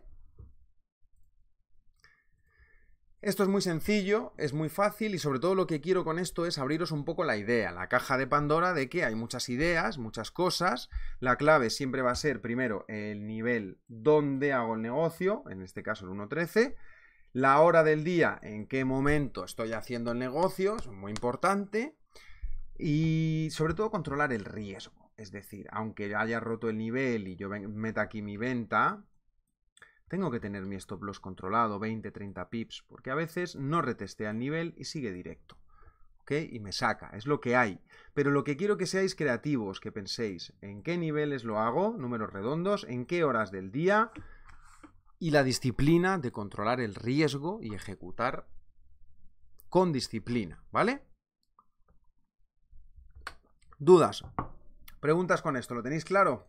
Esto es muy sencillo, es muy fácil y sobre todo lo que quiero con esto es abriros un poco la idea, la caja de Pandora de que hay muchas ideas, muchas cosas. La clave siempre va a ser primero el nivel donde hago el negocio, en este caso el 1.13, la hora del día, en qué momento estoy haciendo el negocio, es muy importante, y sobre todo controlar el riesgo. Es decir, aunque haya roto el nivel y yo meta aquí mi venta, tengo que tener mi stop loss controlado, 20-30 pips, porque a veces no retestea el nivel y sigue directo. ¿Ok? Y me saca, es lo que hay. Pero lo que quiero que seáis creativos, que penséis en qué niveles lo hago, números redondos, en qué horas del día y la disciplina de controlar el riesgo y ejecutar con disciplina, ¿vale? ¿Dudas? ¿Preguntas con esto? ¿Lo tenéis claro?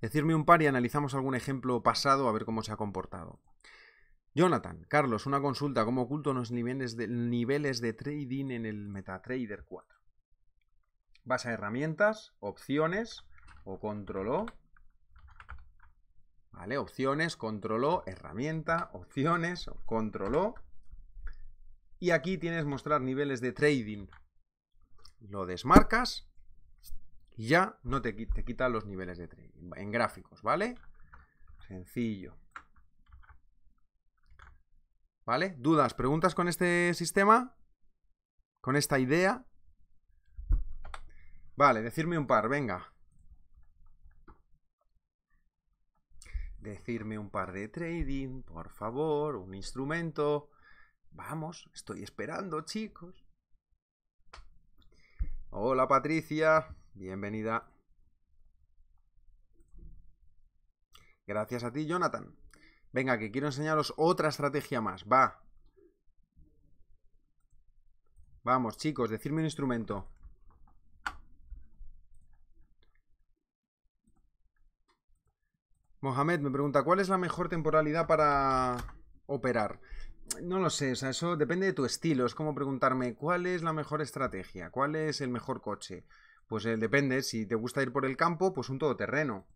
Decirme un par y analizamos algún ejemplo pasado a ver cómo se ha comportado. Jonathan, Carlos, una consulta. ¿Cómo oculto los niveles de, niveles de trading en el MetaTrader 4? Vas a herramientas, opciones o controló. ¿Vale? Opciones, controló, herramienta, opciones, controló. Y aquí tienes mostrar niveles de trading. Lo desmarcas ya no te, te quita los niveles de trading en gráficos, ¿vale? Sencillo. ¿Vale? ¿Dudas, preguntas con este sistema? ¿Con esta idea? Vale, decirme un par, venga. Decirme un par de trading, por favor, un instrumento. Vamos, estoy esperando, chicos. Hola, Patricia. Bienvenida. Gracias a ti, Jonathan. Venga, que quiero enseñaros otra estrategia más. Va. Vamos, chicos, decirme un instrumento. Mohamed me pregunta, ¿cuál es la mejor temporalidad para operar? No lo sé, o sea, eso depende de tu estilo. Es como preguntarme, ¿cuál es la mejor estrategia? ¿Cuál es el mejor coche? Pues eh, depende, si te gusta ir por el campo, pues un todoterreno.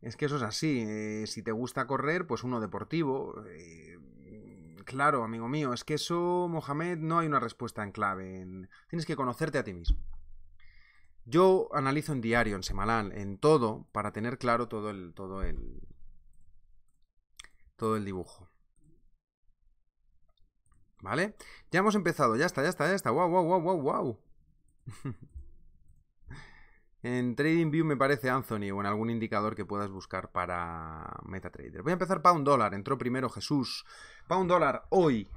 Es que eso es así, eh, si te gusta correr, pues uno deportivo. Eh, claro, amigo mío, es que eso, Mohamed, no hay una respuesta en clave. Tienes que conocerte a ti mismo. Yo analizo en diario, en semanal, en todo, para tener claro todo el. todo el. todo el dibujo. ¿Vale? Ya hemos empezado, ya está, ya está, ya está. ¡Wow, wow, wow, wow, wow! En TradingView me parece Anthony o en algún indicador que puedas buscar para MetaTrader. Voy a empezar un dólar. Entró primero Jesús. un dólar hoy.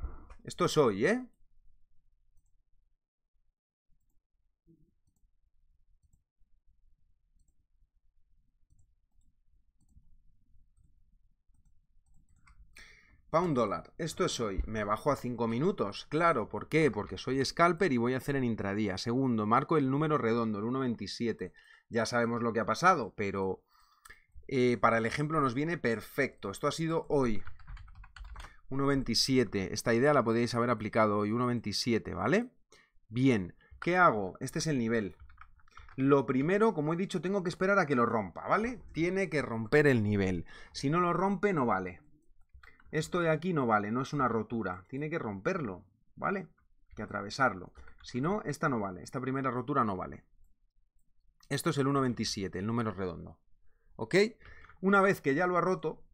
Esto es hoy, ¿eh? un dólar. Esto es hoy. Me bajo a 5 minutos. Claro, ¿por qué? Porque soy scalper y voy a hacer en intradía. Segundo, marco el número redondo, el 1.27. Ya sabemos lo que ha pasado, pero eh, para el ejemplo nos viene perfecto. Esto ha sido hoy. 1.27. Esta idea la podéis haber aplicado hoy. 1.27, ¿vale? Bien. ¿Qué hago? Este es el nivel. Lo primero, como he dicho, tengo que esperar a que lo rompa, ¿vale? Tiene que romper el nivel. Si no lo rompe, no vale. Esto de aquí no vale, no es una rotura. Tiene que romperlo, ¿vale? Que atravesarlo. Si no, esta no vale. Esta primera rotura no vale. Esto es el 1.27, el número redondo. ¿Ok? Una vez que ya lo ha roto,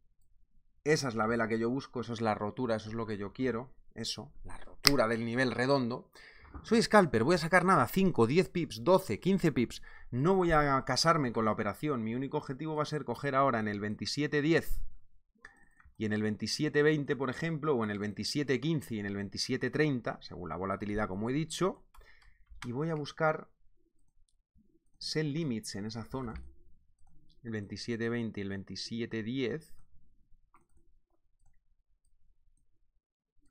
esa es la vela que yo busco, esa es la rotura, eso es lo que yo quiero. Eso, la rotura del nivel redondo. Soy scalper, voy a sacar nada, 5, 10 pips, 12, 15 pips. No voy a casarme con la operación. Mi único objetivo va a ser coger ahora en el 27.10 y en el 27.20, por ejemplo, o en el 27.15 y en el 27.30, según la volatilidad, como he dicho, y voy a buscar sell limits en esa zona, el 27.20 y el 27.10.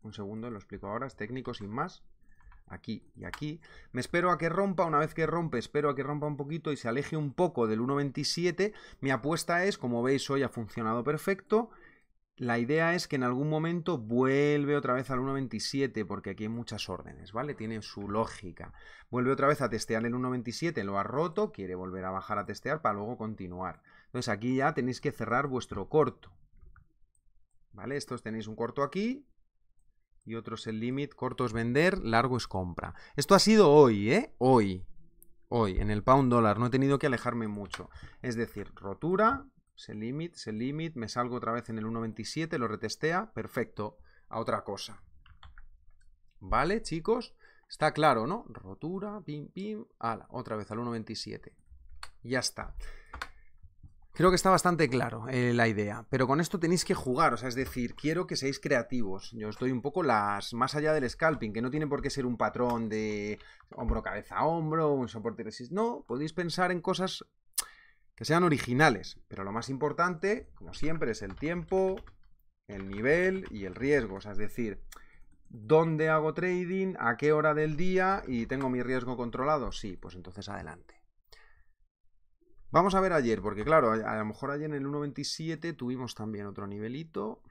Un segundo, lo explico ahora, es técnico sin más. Aquí y aquí. Me espero a que rompa, una vez que rompe, espero a que rompa un poquito y se aleje un poco del 1.27. Mi apuesta es, como veis hoy ha funcionado perfecto, la idea es que en algún momento vuelve otra vez al 1.27, porque aquí hay muchas órdenes, ¿vale? Tiene su lógica. Vuelve otra vez a testear el 1.27, lo ha roto, quiere volver a bajar a testear para luego continuar. Entonces aquí ya tenéis que cerrar vuestro corto. ¿Vale? Estos tenéis un corto aquí y otro es el límite. Corto es vender, largo es compra. Esto ha sido hoy, ¿eh? Hoy. Hoy, en el pound dólar. No he tenido que alejarme mucho. Es decir, rotura, se limit, se limit, me salgo otra vez en el 1.27, lo retestea, perfecto, a otra cosa. ¿Vale, chicos? Está claro, ¿no? Rotura, pim, pim, ala, otra vez al 1.27. Ya está. Creo que está bastante claro eh, la idea, pero con esto tenéis que jugar, o sea, es decir, quiero que seáis creativos. Yo os doy un poco las más allá del scalping, que no tiene por qué ser un patrón de hombro, cabeza, hombro, un soporte de resist. No, podéis pensar en cosas que sean originales. Pero lo más importante, como siempre, es el tiempo, el nivel y el riesgo. O sea, es decir, ¿dónde hago trading? ¿A qué hora del día? ¿Y tengo mi riesgo controlado? Sí, pues entonces adelante. Vamos a ver ayer, porque claro, a, lo mejor ayer en el 1.27 tuvimos también otro nivelito.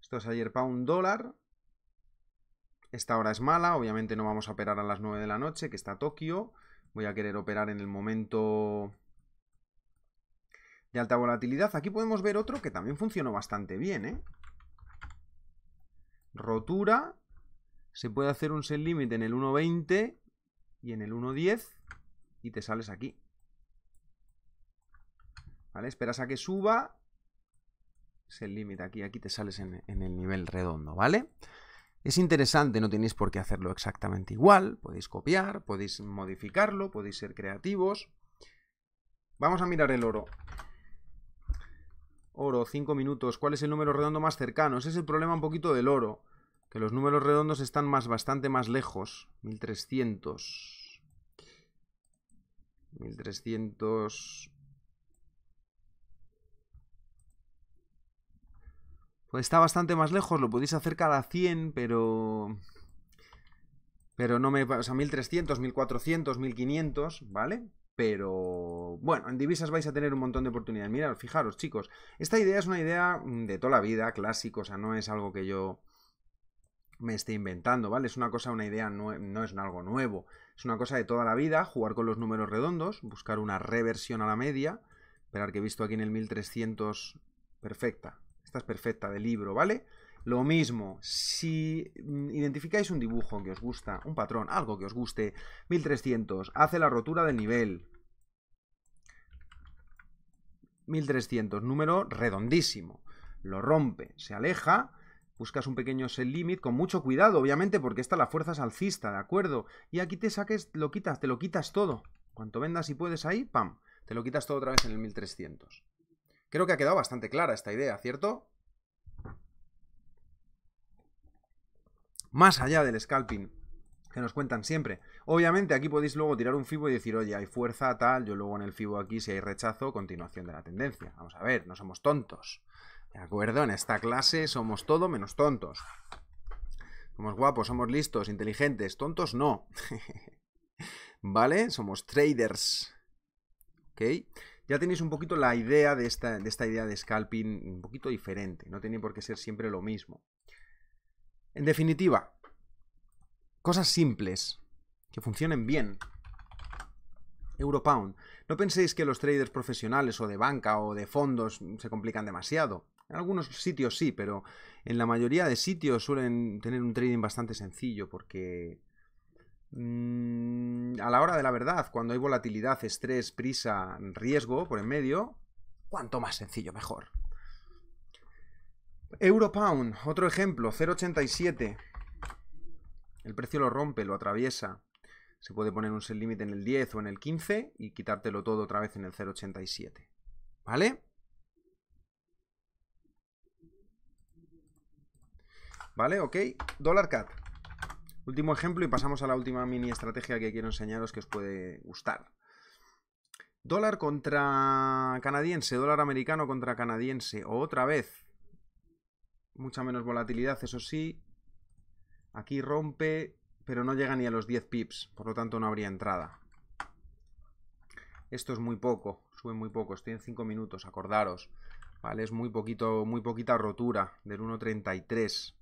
Esto es ayer para un dólar. Esta hora es mala, obviamente no vamos a operar a las 9 de la noche, que está Tokio voy a querer operar en el momento de alta volatilidad. Aquí podemos ver otro que también funcionó bastante bien, ¿eh? Rotura. Se puede hacer un sell limit en el 1.20 y en el 1.10 y te sales aquí. ¿Vale? Esperas a que suba. Sell limit aquí, aquí te sales en, en el nivel redondo, ¿vale? Es interesante, no tenéis por qué hacerlo exactamente igual, podéis copiar, podéis modificarlo, podéis ser creativos. Vamos a mirar el oro. Oro, 5 minutos, ¿cuál es el número redondo más cercano? Ese es el problema un poquito del oro, que los números redondos están más, bastante más lejos, 1300. 1300... está bastante más lejos, lo podéis hacer cada 100, pero... Pero no me... O sea, 1300, 1400, 1500, ¿vale? Pero... Bueno, en divisas vais a tener un montón de oportunidades. Mirad, fijaros, chicos. Esta idea es una idea mm, de toda la vida, clásico. O sea, no es algo que yo me esté inventando, ¿vale? Es una cosa, una idea, no, no es algo nuevo. Es una cosa de toda la vida, jugar con los números redondos, buscar una reversión a la media. Esperar que he visto aquí en el 1300... Perfecta, esta es perfecta, de libro, ¿vale? Lo mismo, si identificáis un dibujo que os gusta, un patrón, algo que os guste, 1300, hace la rotura del nivel. 1300, número redondísimo. Lo rompe, se aleja, buscas un pequeño set limit con mucho cuidado, obviamente, porque esta la fuerza es alcista, ¿de acuerdo? Y aquí te saques, lo quitas, te lo quitas todo. Cuanto vendas y puedes ahí, pam, te lo quitas todo otra vez en el 1300. Creo que ha quedado bastante clara esta idea, ¿cierto? Más allá del scalping que nos cuentan siempre. Obviamente aquí podéis luego tirar un FIBO y decir, oye, hay fuerza, tal, yo luego en el FIBO aquí si hay rechazo, continuación de la tendencia. Vamos a ver, no somos tontos. ¿De acuerdo? En esta clase somos todo menos tontos. Somos guapos, somos listos, inteligentes, tontos no. ¿Vale? Somos traders. ¿Ok? ya tenéis un poquito la idea de esta, de esta idea de scalping un poquito diferente. No tiene por qué ser siempre lo mismo. En definitiva, cosas simples que funcionen bien. Europound. No penséis que los traders profesionales o de banca o de fondos se complican demasiado. En algunos sitios sí, pero en la mayoría de sitios suelen tener un trading bastante sencillo porque Mm, a la hora de la verdad, cuando hay volatilidad, estrés, prisa, riesgo por en medio, cuanto más sencillo mejor. pound otro ejemplo, 0,87. El precio lo rompe, lo atraviesa. Se puede poner un limit en el 10 o en el 15 y quitártelo todo otra vez en el 0,87. ¿Vale? ¿Vale? ¿Ok? Dólar CAT. Último ejemplo y pasamos a la última mini estrategia que quiero enseñaros que os puede gustar. Dólar contra canadiense, dólar americano contra canadiense. O otra vez, mucha menos volatilidad, eso sí. Aquí rompe, pero no llega ni a los 10 pips, por lo tanto no habría entrada. Esto es muy poco, sube muy poco, estoy en 5 minutos, acordaros. ¿Vale? Es muy poquito, muy poquita rotura del 1.33.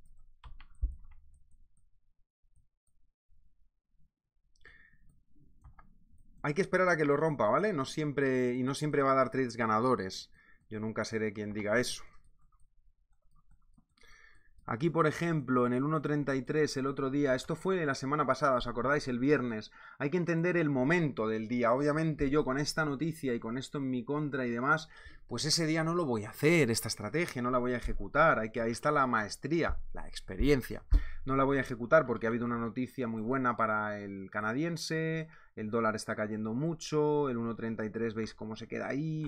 hay que esperar a que lo rompa, ¿vale? No siempre, y no siempre va a dar trades ganadores. Yo nunca seré quien diga eso. Aquí, por ejemplo, en el 1.33 el otro día, esto fue la semana pasada, ¿os acordáis? El viernes. Hay que entender el momento del día. Obviamente yo con esta noticia y con esto en mi contra y demás, pues ese día no lo voy a hacer, esta estrategia no la voy a ejecutar. Hay que, ahí está la maestría, la experiencia. No la voy a ejecutar porque ha habido una noticia muy buena para el canadiense, el dólar está cayendo mucho, el 1.33 veis cómo se queda ahí.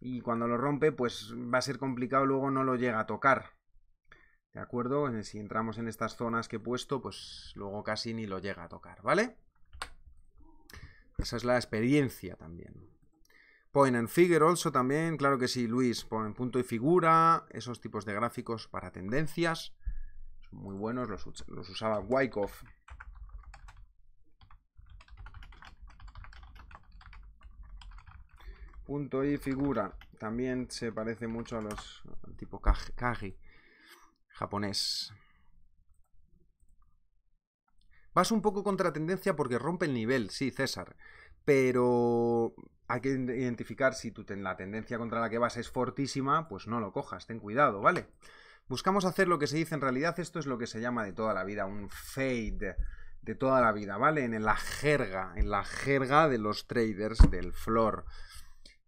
Y cuando lo rompe, pues va a ser complicado, luego no lo llega a tocar ¿De acuerdo? Si entramos en estas zonas que he puesto, pues luego casi ni lo llega a tocar, ¿vale? Esa es la experiencia también. Point and figure also también, claro que sí, Luis, Ponen punto y figura, esos tipos de gráficos para tendencias, son muy buenos, los, los usaba Wyckoff. Punto y figura, también se parece mucho a los tipo Kagi japonés. Vas un poco contra tendencia porque rompe el nivel, sí, César. Pero hay que identificar si ten, la tendencia contra la que vas es fortísima, pues no lo cojas, ten cuidado, ¿vale? Buscamos hacer lo que se dice en realidad, esto es lo que se llama de toda la vida, un fade de toda la vida, ¿vale? En la jerga, en la jerga de los traders del flor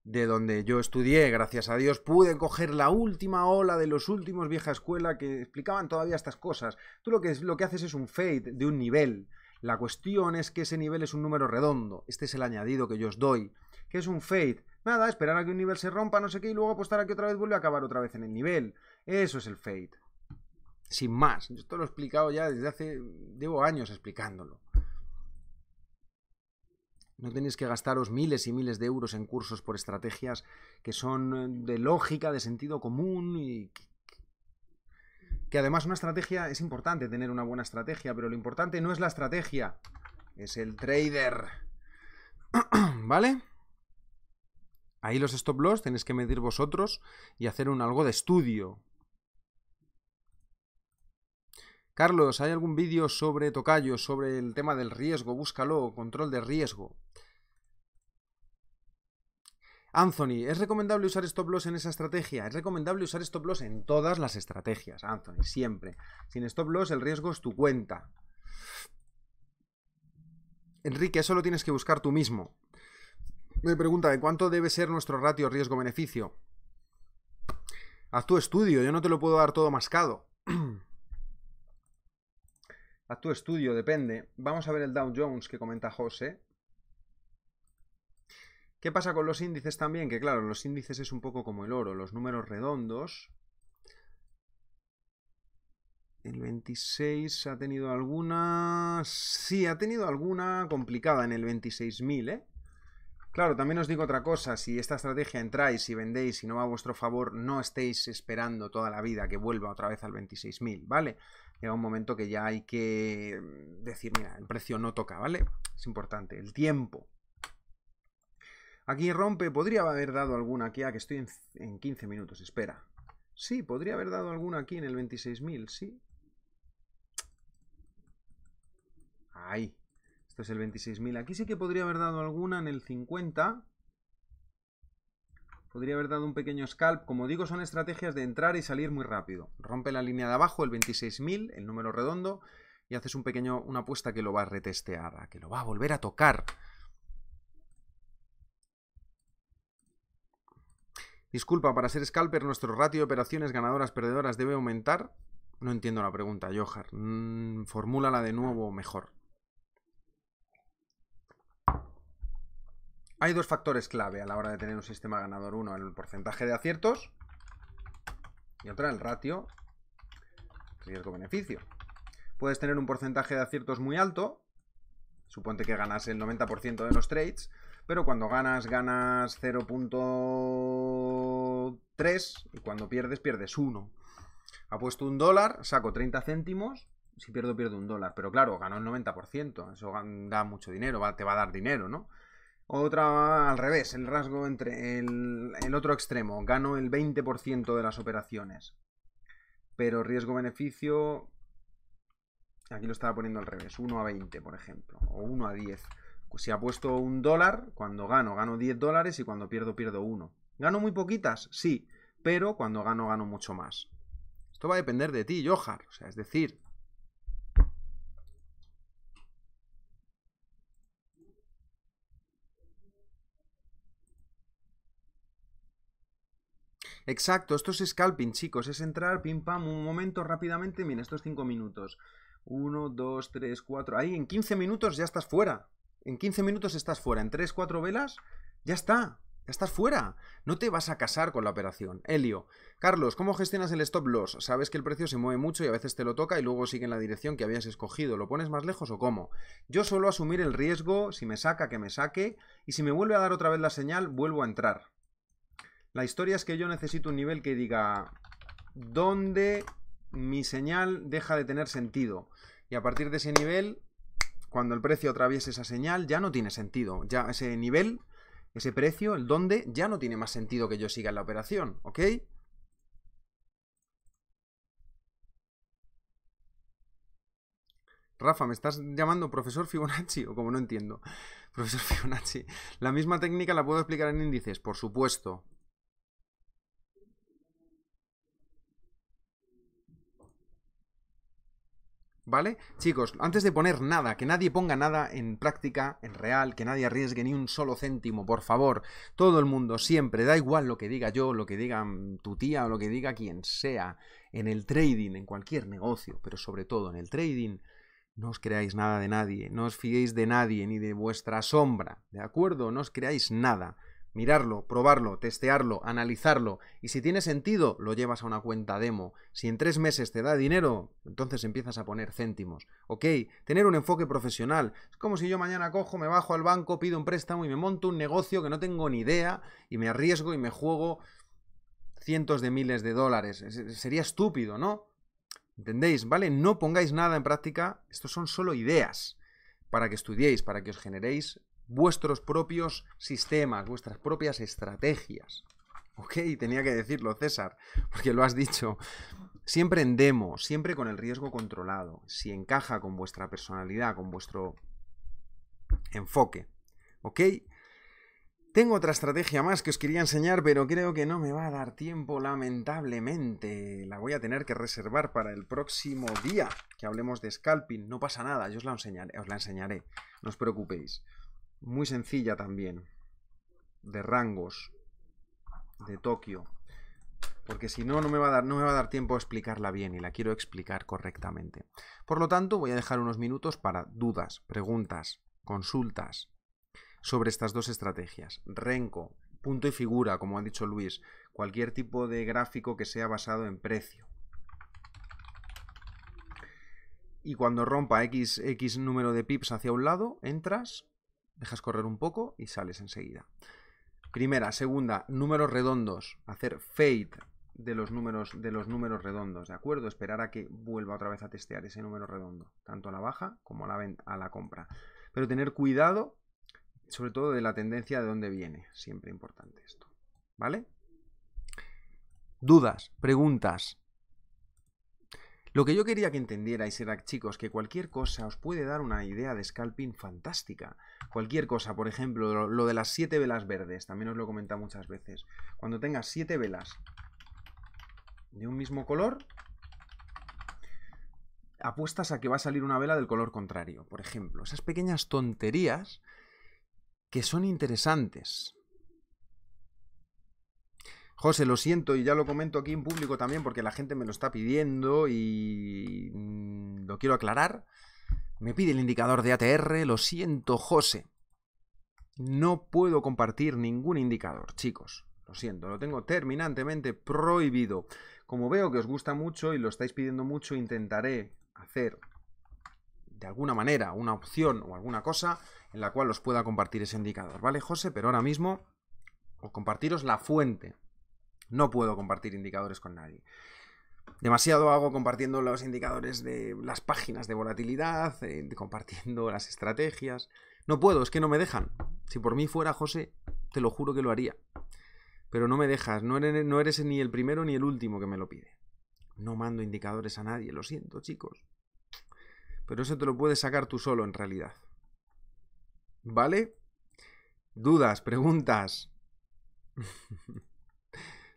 de donde yo estudié, gracias a Dios, pude coger la última ola de los últimos vieja escuela que explicaban todavía estas cosas. Tú lo que, lo que haces es un fade de un nivel. La cuestión es que ese nivel es un número redondo. Este es el añadido que yo os doy. Que es un fade. Nada, esperar a que un nivel se rompa, no sé qué, y luego apostar a que otra vez vuelve a acabar otra vez en el nivel. Eso es el fade. Sin más. Esto lo he explicado ya desde hace... Llevo años explicándolo. No tenéis que gastaros miles y miles de euros en cursos por estrategias que son eh, de lógica, de sentido común y que además una estrategia es importante tener una buena estrategia, pero lo importante no es la estrategia, es el trader. ¿Vale? Ahí los stop loss tenéis que medir vosotros y hacer un algo de estudio, Carlos, ¿hay algún vídeo sobre Tocayo, sobre el tema del riesgo? Búscalo, control de riesgo. Anthony, ¿es recomendable usar stop loss en esa estrategia? Es recomendable usar stop loss en todas las estrategias, Anthony, siempre. Sin stop loss el riesgo es tu cuenta. Enrique, eso lo tienes que buscar tú mismo. Me pregunta, ¿de cuánto debe ser nuestro ratio riesgo-beneficio? Haz tu estudio, yo no te lo puedo dar todo mascado. A tu estudio, depende. Vamos a ver el Dow Jones que comenta José. ¿Qué pasa con los índices también? Que claro, los índices es un poco como el oro, los números redondos. El 26 ha tenido alguna... Sí, ha tenido alguna complicada en el 26.000, ¿eh? Claro, también os digo otra cosa, si esta estrategia entráis y vendéis y no va a vuestro favor, no estéis esperando toda la vida que vuelva otra vez al 26.000, ¿vale? Llega un momento que ya hay que mm, decir, mira, el precio no toca, ¿vale? Es importante, el tiempo. Aquí rompe, podría haber dado alguna aquí, ah, que estoy en, 15 minutos, espera. Sí, podría haber dado alguna aquí en el 26.000, sí. Ahí, esto es el 26.000. Aquí sí que podría haber dado alguna en el 50. Podría haber dado un pequeño scalp. Como digo, son estrategias de entrar y salir muy rápido. Rompe la línea de abajo, el 26.000, el número redondo, y haces un pequeño, una apuesta que lo va a retestear, que lo va a volver a tocar. Disculpa, para ser scalper, nuestro ratio de operaciones ganadoras-perdedoras debe aumentar. No entiendo la pregunta, Johar. Mm, formúlala de nuevo mejor. Hay dos factores clave a la hora de tener un sistema ganador. Uno, el porcentaje de aciertos. Y otro, el ratio riesgo-beneficio. Puedes tener un porcentaje de aciertos muy alto. Suponte que ganas el 90% de los trades. Pero cuando ganas, ganas 0.3. Y cuando pierdes, pierdes 1. Apuesto un dólar, saco 30 céntimos si pierdo, pierdo un dólar. Pero claro, ganó el 90%. Eso da mucho dinero, te va a dar dinero, ¿no? Otra al revés, el rasgo entre el, otro extremo. Gano el 20% de las operaciones. Pero riesgo-beneficio... Aquí lo estaba poniendo al revés, 1 a 20, por ejemplo, o 1 a 10. Pues si apuesto un dólar, cuando gano, gano 10 dólares y cuando pierdo, pierdo 1. ¿Gano muy poquitas? Sí, pero cuando gano, gano mucho más. Esto va a depender de ti, Johar. O sea, es decir, Exacto, esto es scalping, chicos. Es entrar, pim pam, un momento rápidamente. Mira, estos 5 minutos. 1, 2, 3, 4. Ahí, en 15 minutos ya estás fuera. En 15 minutos estás fuera. En 3, 4 velas, ya está. Ya estás fuera. No te vas a casar con la operación. Helio. Carlos, ¿cómo gestionas el stop loss? Sabes que el precio se mueve mucho y a veces te lo toca y luego sigue en la dirección que habías escogido. ¿Lo pones más lejos o cómo? Yo suelo asumir el riesgo, si me saca, que me saque, y si me vuelve a dar otra vez la señal, vuelvo a entrar. La historia es que yo necesito un nivel que diga dónde mi señal deja de tener sentido. Y a partir de ese nivel, cuando el precio atraviese esa señal, ya no tiene sentido. Ya ese nivel, ese precio, el dónde, ya no tiene más sentido que yo siga en la operación, ¿ok? Rafa, me estás llamando profesor Fibonacci o como no entiendo. Profesor Fibonacci, la misma técnica la puedo explicar en índices, por supuesto, ¿Vale? Chicos, antes de poner nada, que nadie ponga nada en práctica, en real, que nadie arriesgue ni un solo céntimo, por favor. Todo el mundo siempre, da igual lo que diga yo, lo que diga tu tía o lo que diga quien sea, en el trading, en cualquier negocio, pero sobre todo en el trading, no os creáis nada de nadie, no os fiéis de nadie ni de vuestra sombra, ¿de acuerdo? No os creáis nada mirarlo, probarlo, testearlo, analizarlo y si tiene sentido lo llevas a una cuenta demo. Si en tres meses te da dinero, entonces empiezas a poner céntimos. ¿Ok? Tener un enfoque profesional. Es como si yo mañana cojo, me bajo al banco, pido un préstamo y me monto un negocio que no tengo ni idea y me arriesgo y me juego cientos de miles de dólares. Sería estúpido, ¿no? ¿Entendéis? ¿Vale? No pongáis nada en práctica. Estos son solo ideas para que estudiéis, para que os generéis vuestros propios sistemas, vuestras propias estrategias. Ok, tenía que decirlo, César, porque lo has dicho. Siempre en demo, siempre con el riesgo controlado, si encaja con vuestra personalidad, con vuestro enfoque. ¿Ok? Tengo otra estrategia más que os quería enseñar, pero creo que no me va a dar tiempo, lamentablemente. La voy a tener que reservar para el próximo día que hablemos de scalping. No pasa nada, yo os la enseñaré, os la enseñaré. No os preocupéis muy sencilla también, de rangos, de Tokio, porque si no, no me, va a dar, no me va a dar tiempo a explicarla bien y la quiero explicar correctamente. Por lo tanto, voy a dejar unos minutos para dudas, preguntas, consultas sobre estas dos estrategias. Renko, punto y figura, como ha dicho Luis, cualquier tipo de gráfico que sea basado en precio. Y cuando rompa X, X número de pips hacia un lado, entras dejas correr un poco y sales enseguida. Primera, segunda, números redondos, hacer fade de los números de los números redondos, ¿de acuerdo? Esperar a que vuelva otra vez a testear ese número redondo, tanto a la baja como a la, a la compra. Pero tener cuidado, sobre todo de la tendencia de dónde viene, siempre importante esto, ¿vale? Dudas, preguntas, lo que yo quería que entendierais era, chicos, que cualquier cosa os puede dar una idea de scalping fantástica. Cualquier cosa, por ejemplo, lo de las siete velas verdes, también os lo he comentado muchas veces. Cuando tengas siete velas de un mismo color, apuestas a que va a salir una vela del color contrario, por ejemplo. Esas pequeñas tonterías que son interesantes. José, lo siento y ya lo comento aquí en público también porque la gente me lo está pidiendo y mm, lo quiero aclarar. Me pide el indicador de ATR, lo siento José. No puedo compartir ningún indicador, chicos. Lo siento, lo tengo terminantemente prohibido. Como veo que os gusta mucho y lo estáis pidiendo mucho, intentaré hacer de alguna manera una opción o alguna cosa en la cual os pueda compartir ese indicador, ¿vale, José? Pero ahora mismo os compartiros la fuente, no puedo compartir indicadores con nadie. Demasiado hago compartiendo los indicadores de las páginas de volatilidad, eh, compartiendo las estrategias. No puedo, es que no me dejan. Si por mí fuera José, te lo juro que lo haría. Pero no me dejas, no eres, no eres ni el primero ni el último que me lo pide. No mando indicadores a nadie, lo siento chicos. Pero eso te lo puedes sacar tú solo en realidad. ¿Vale? ¿Dudas? ¿Preguntas?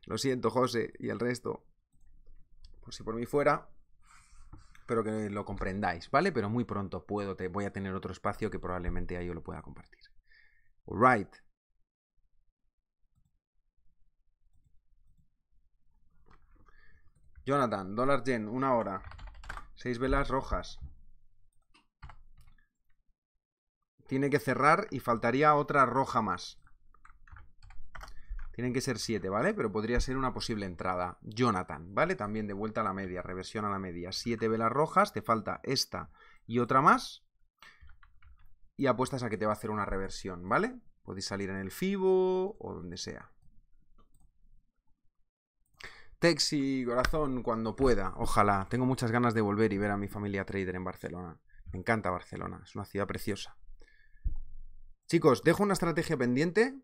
Lo siento, José y el resto. Por si por mí fuera. Espero que lo comprendáis, ¿vale? Pero muy pronto puedo, te, voy a tener otro espacio que probablemente ahí yo lo pueda compartir. Alright. Jonathan, dólar yen, una hora. Seis velas rojas. Tiene que cerrar y faltaría otra roja más. Tienen que ser 7, ¿vale? Pero podría ser una posible entrada. Jonathan, ¿vale? También de vuelta a la media, reversión a la media. 7 velas rojas, te falta esta y otra más. Y apuestas a que te va a hacer una reversión, ¿vale? Podéis salir en el FIBO o donde sea. Taxi corazón, cuando pueda. Ojalá. Tengo muchas ganas de volver y ver a mi familia trader en Barcelona. Me encanta Barcelona, es una ciudad preciosa. Chicos, dejo una estrategia pendiente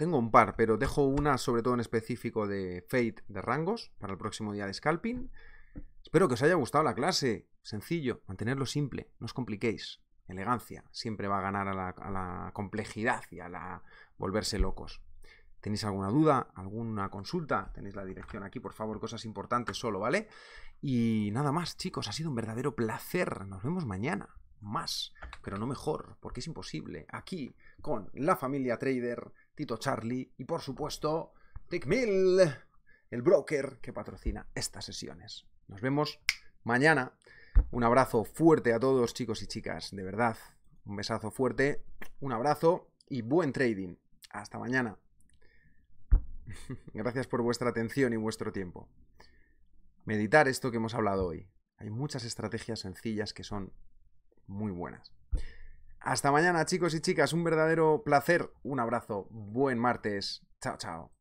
tengo un par, pero dejo una sobre todo en específico de Fate de rangos para el próximo día de Scalping. Espero que os haya gustado la clase. Sencillo, mantenerlo simple, no os compliquéis. Elegancia siempre va a ganar a la, a la complejidad y a la volverse locos. ¿Tenéis alguna duda, alguna consulta? Tenéis la dirección aquí, por favor, cosas importantes solo, ¿vale? Y nada más, chicos, ha sido un verdadero placer. Nos vemos mañana. Más, pero no mejor, porque es imposible. Aquí, con la familia Trader Charlie y por supuesto Tickmill, el broker que patrocina estas sesiones. Nos vemos mañana. Un abrazo fuerte a todos chicos y chicas, de verdad. Un besazo fuerte, un abrazo y buen trading. Hasta mañana. Gracias por vuestra atención y vuestro tiempo. Meditar esto que hemos hablado hoy. Hay muchas estrategias sencillas que son muy buenas. Hasta mañana, chicos y chicas. Un verdadero placer. Un abrazo. Buen martes. Chao, chao.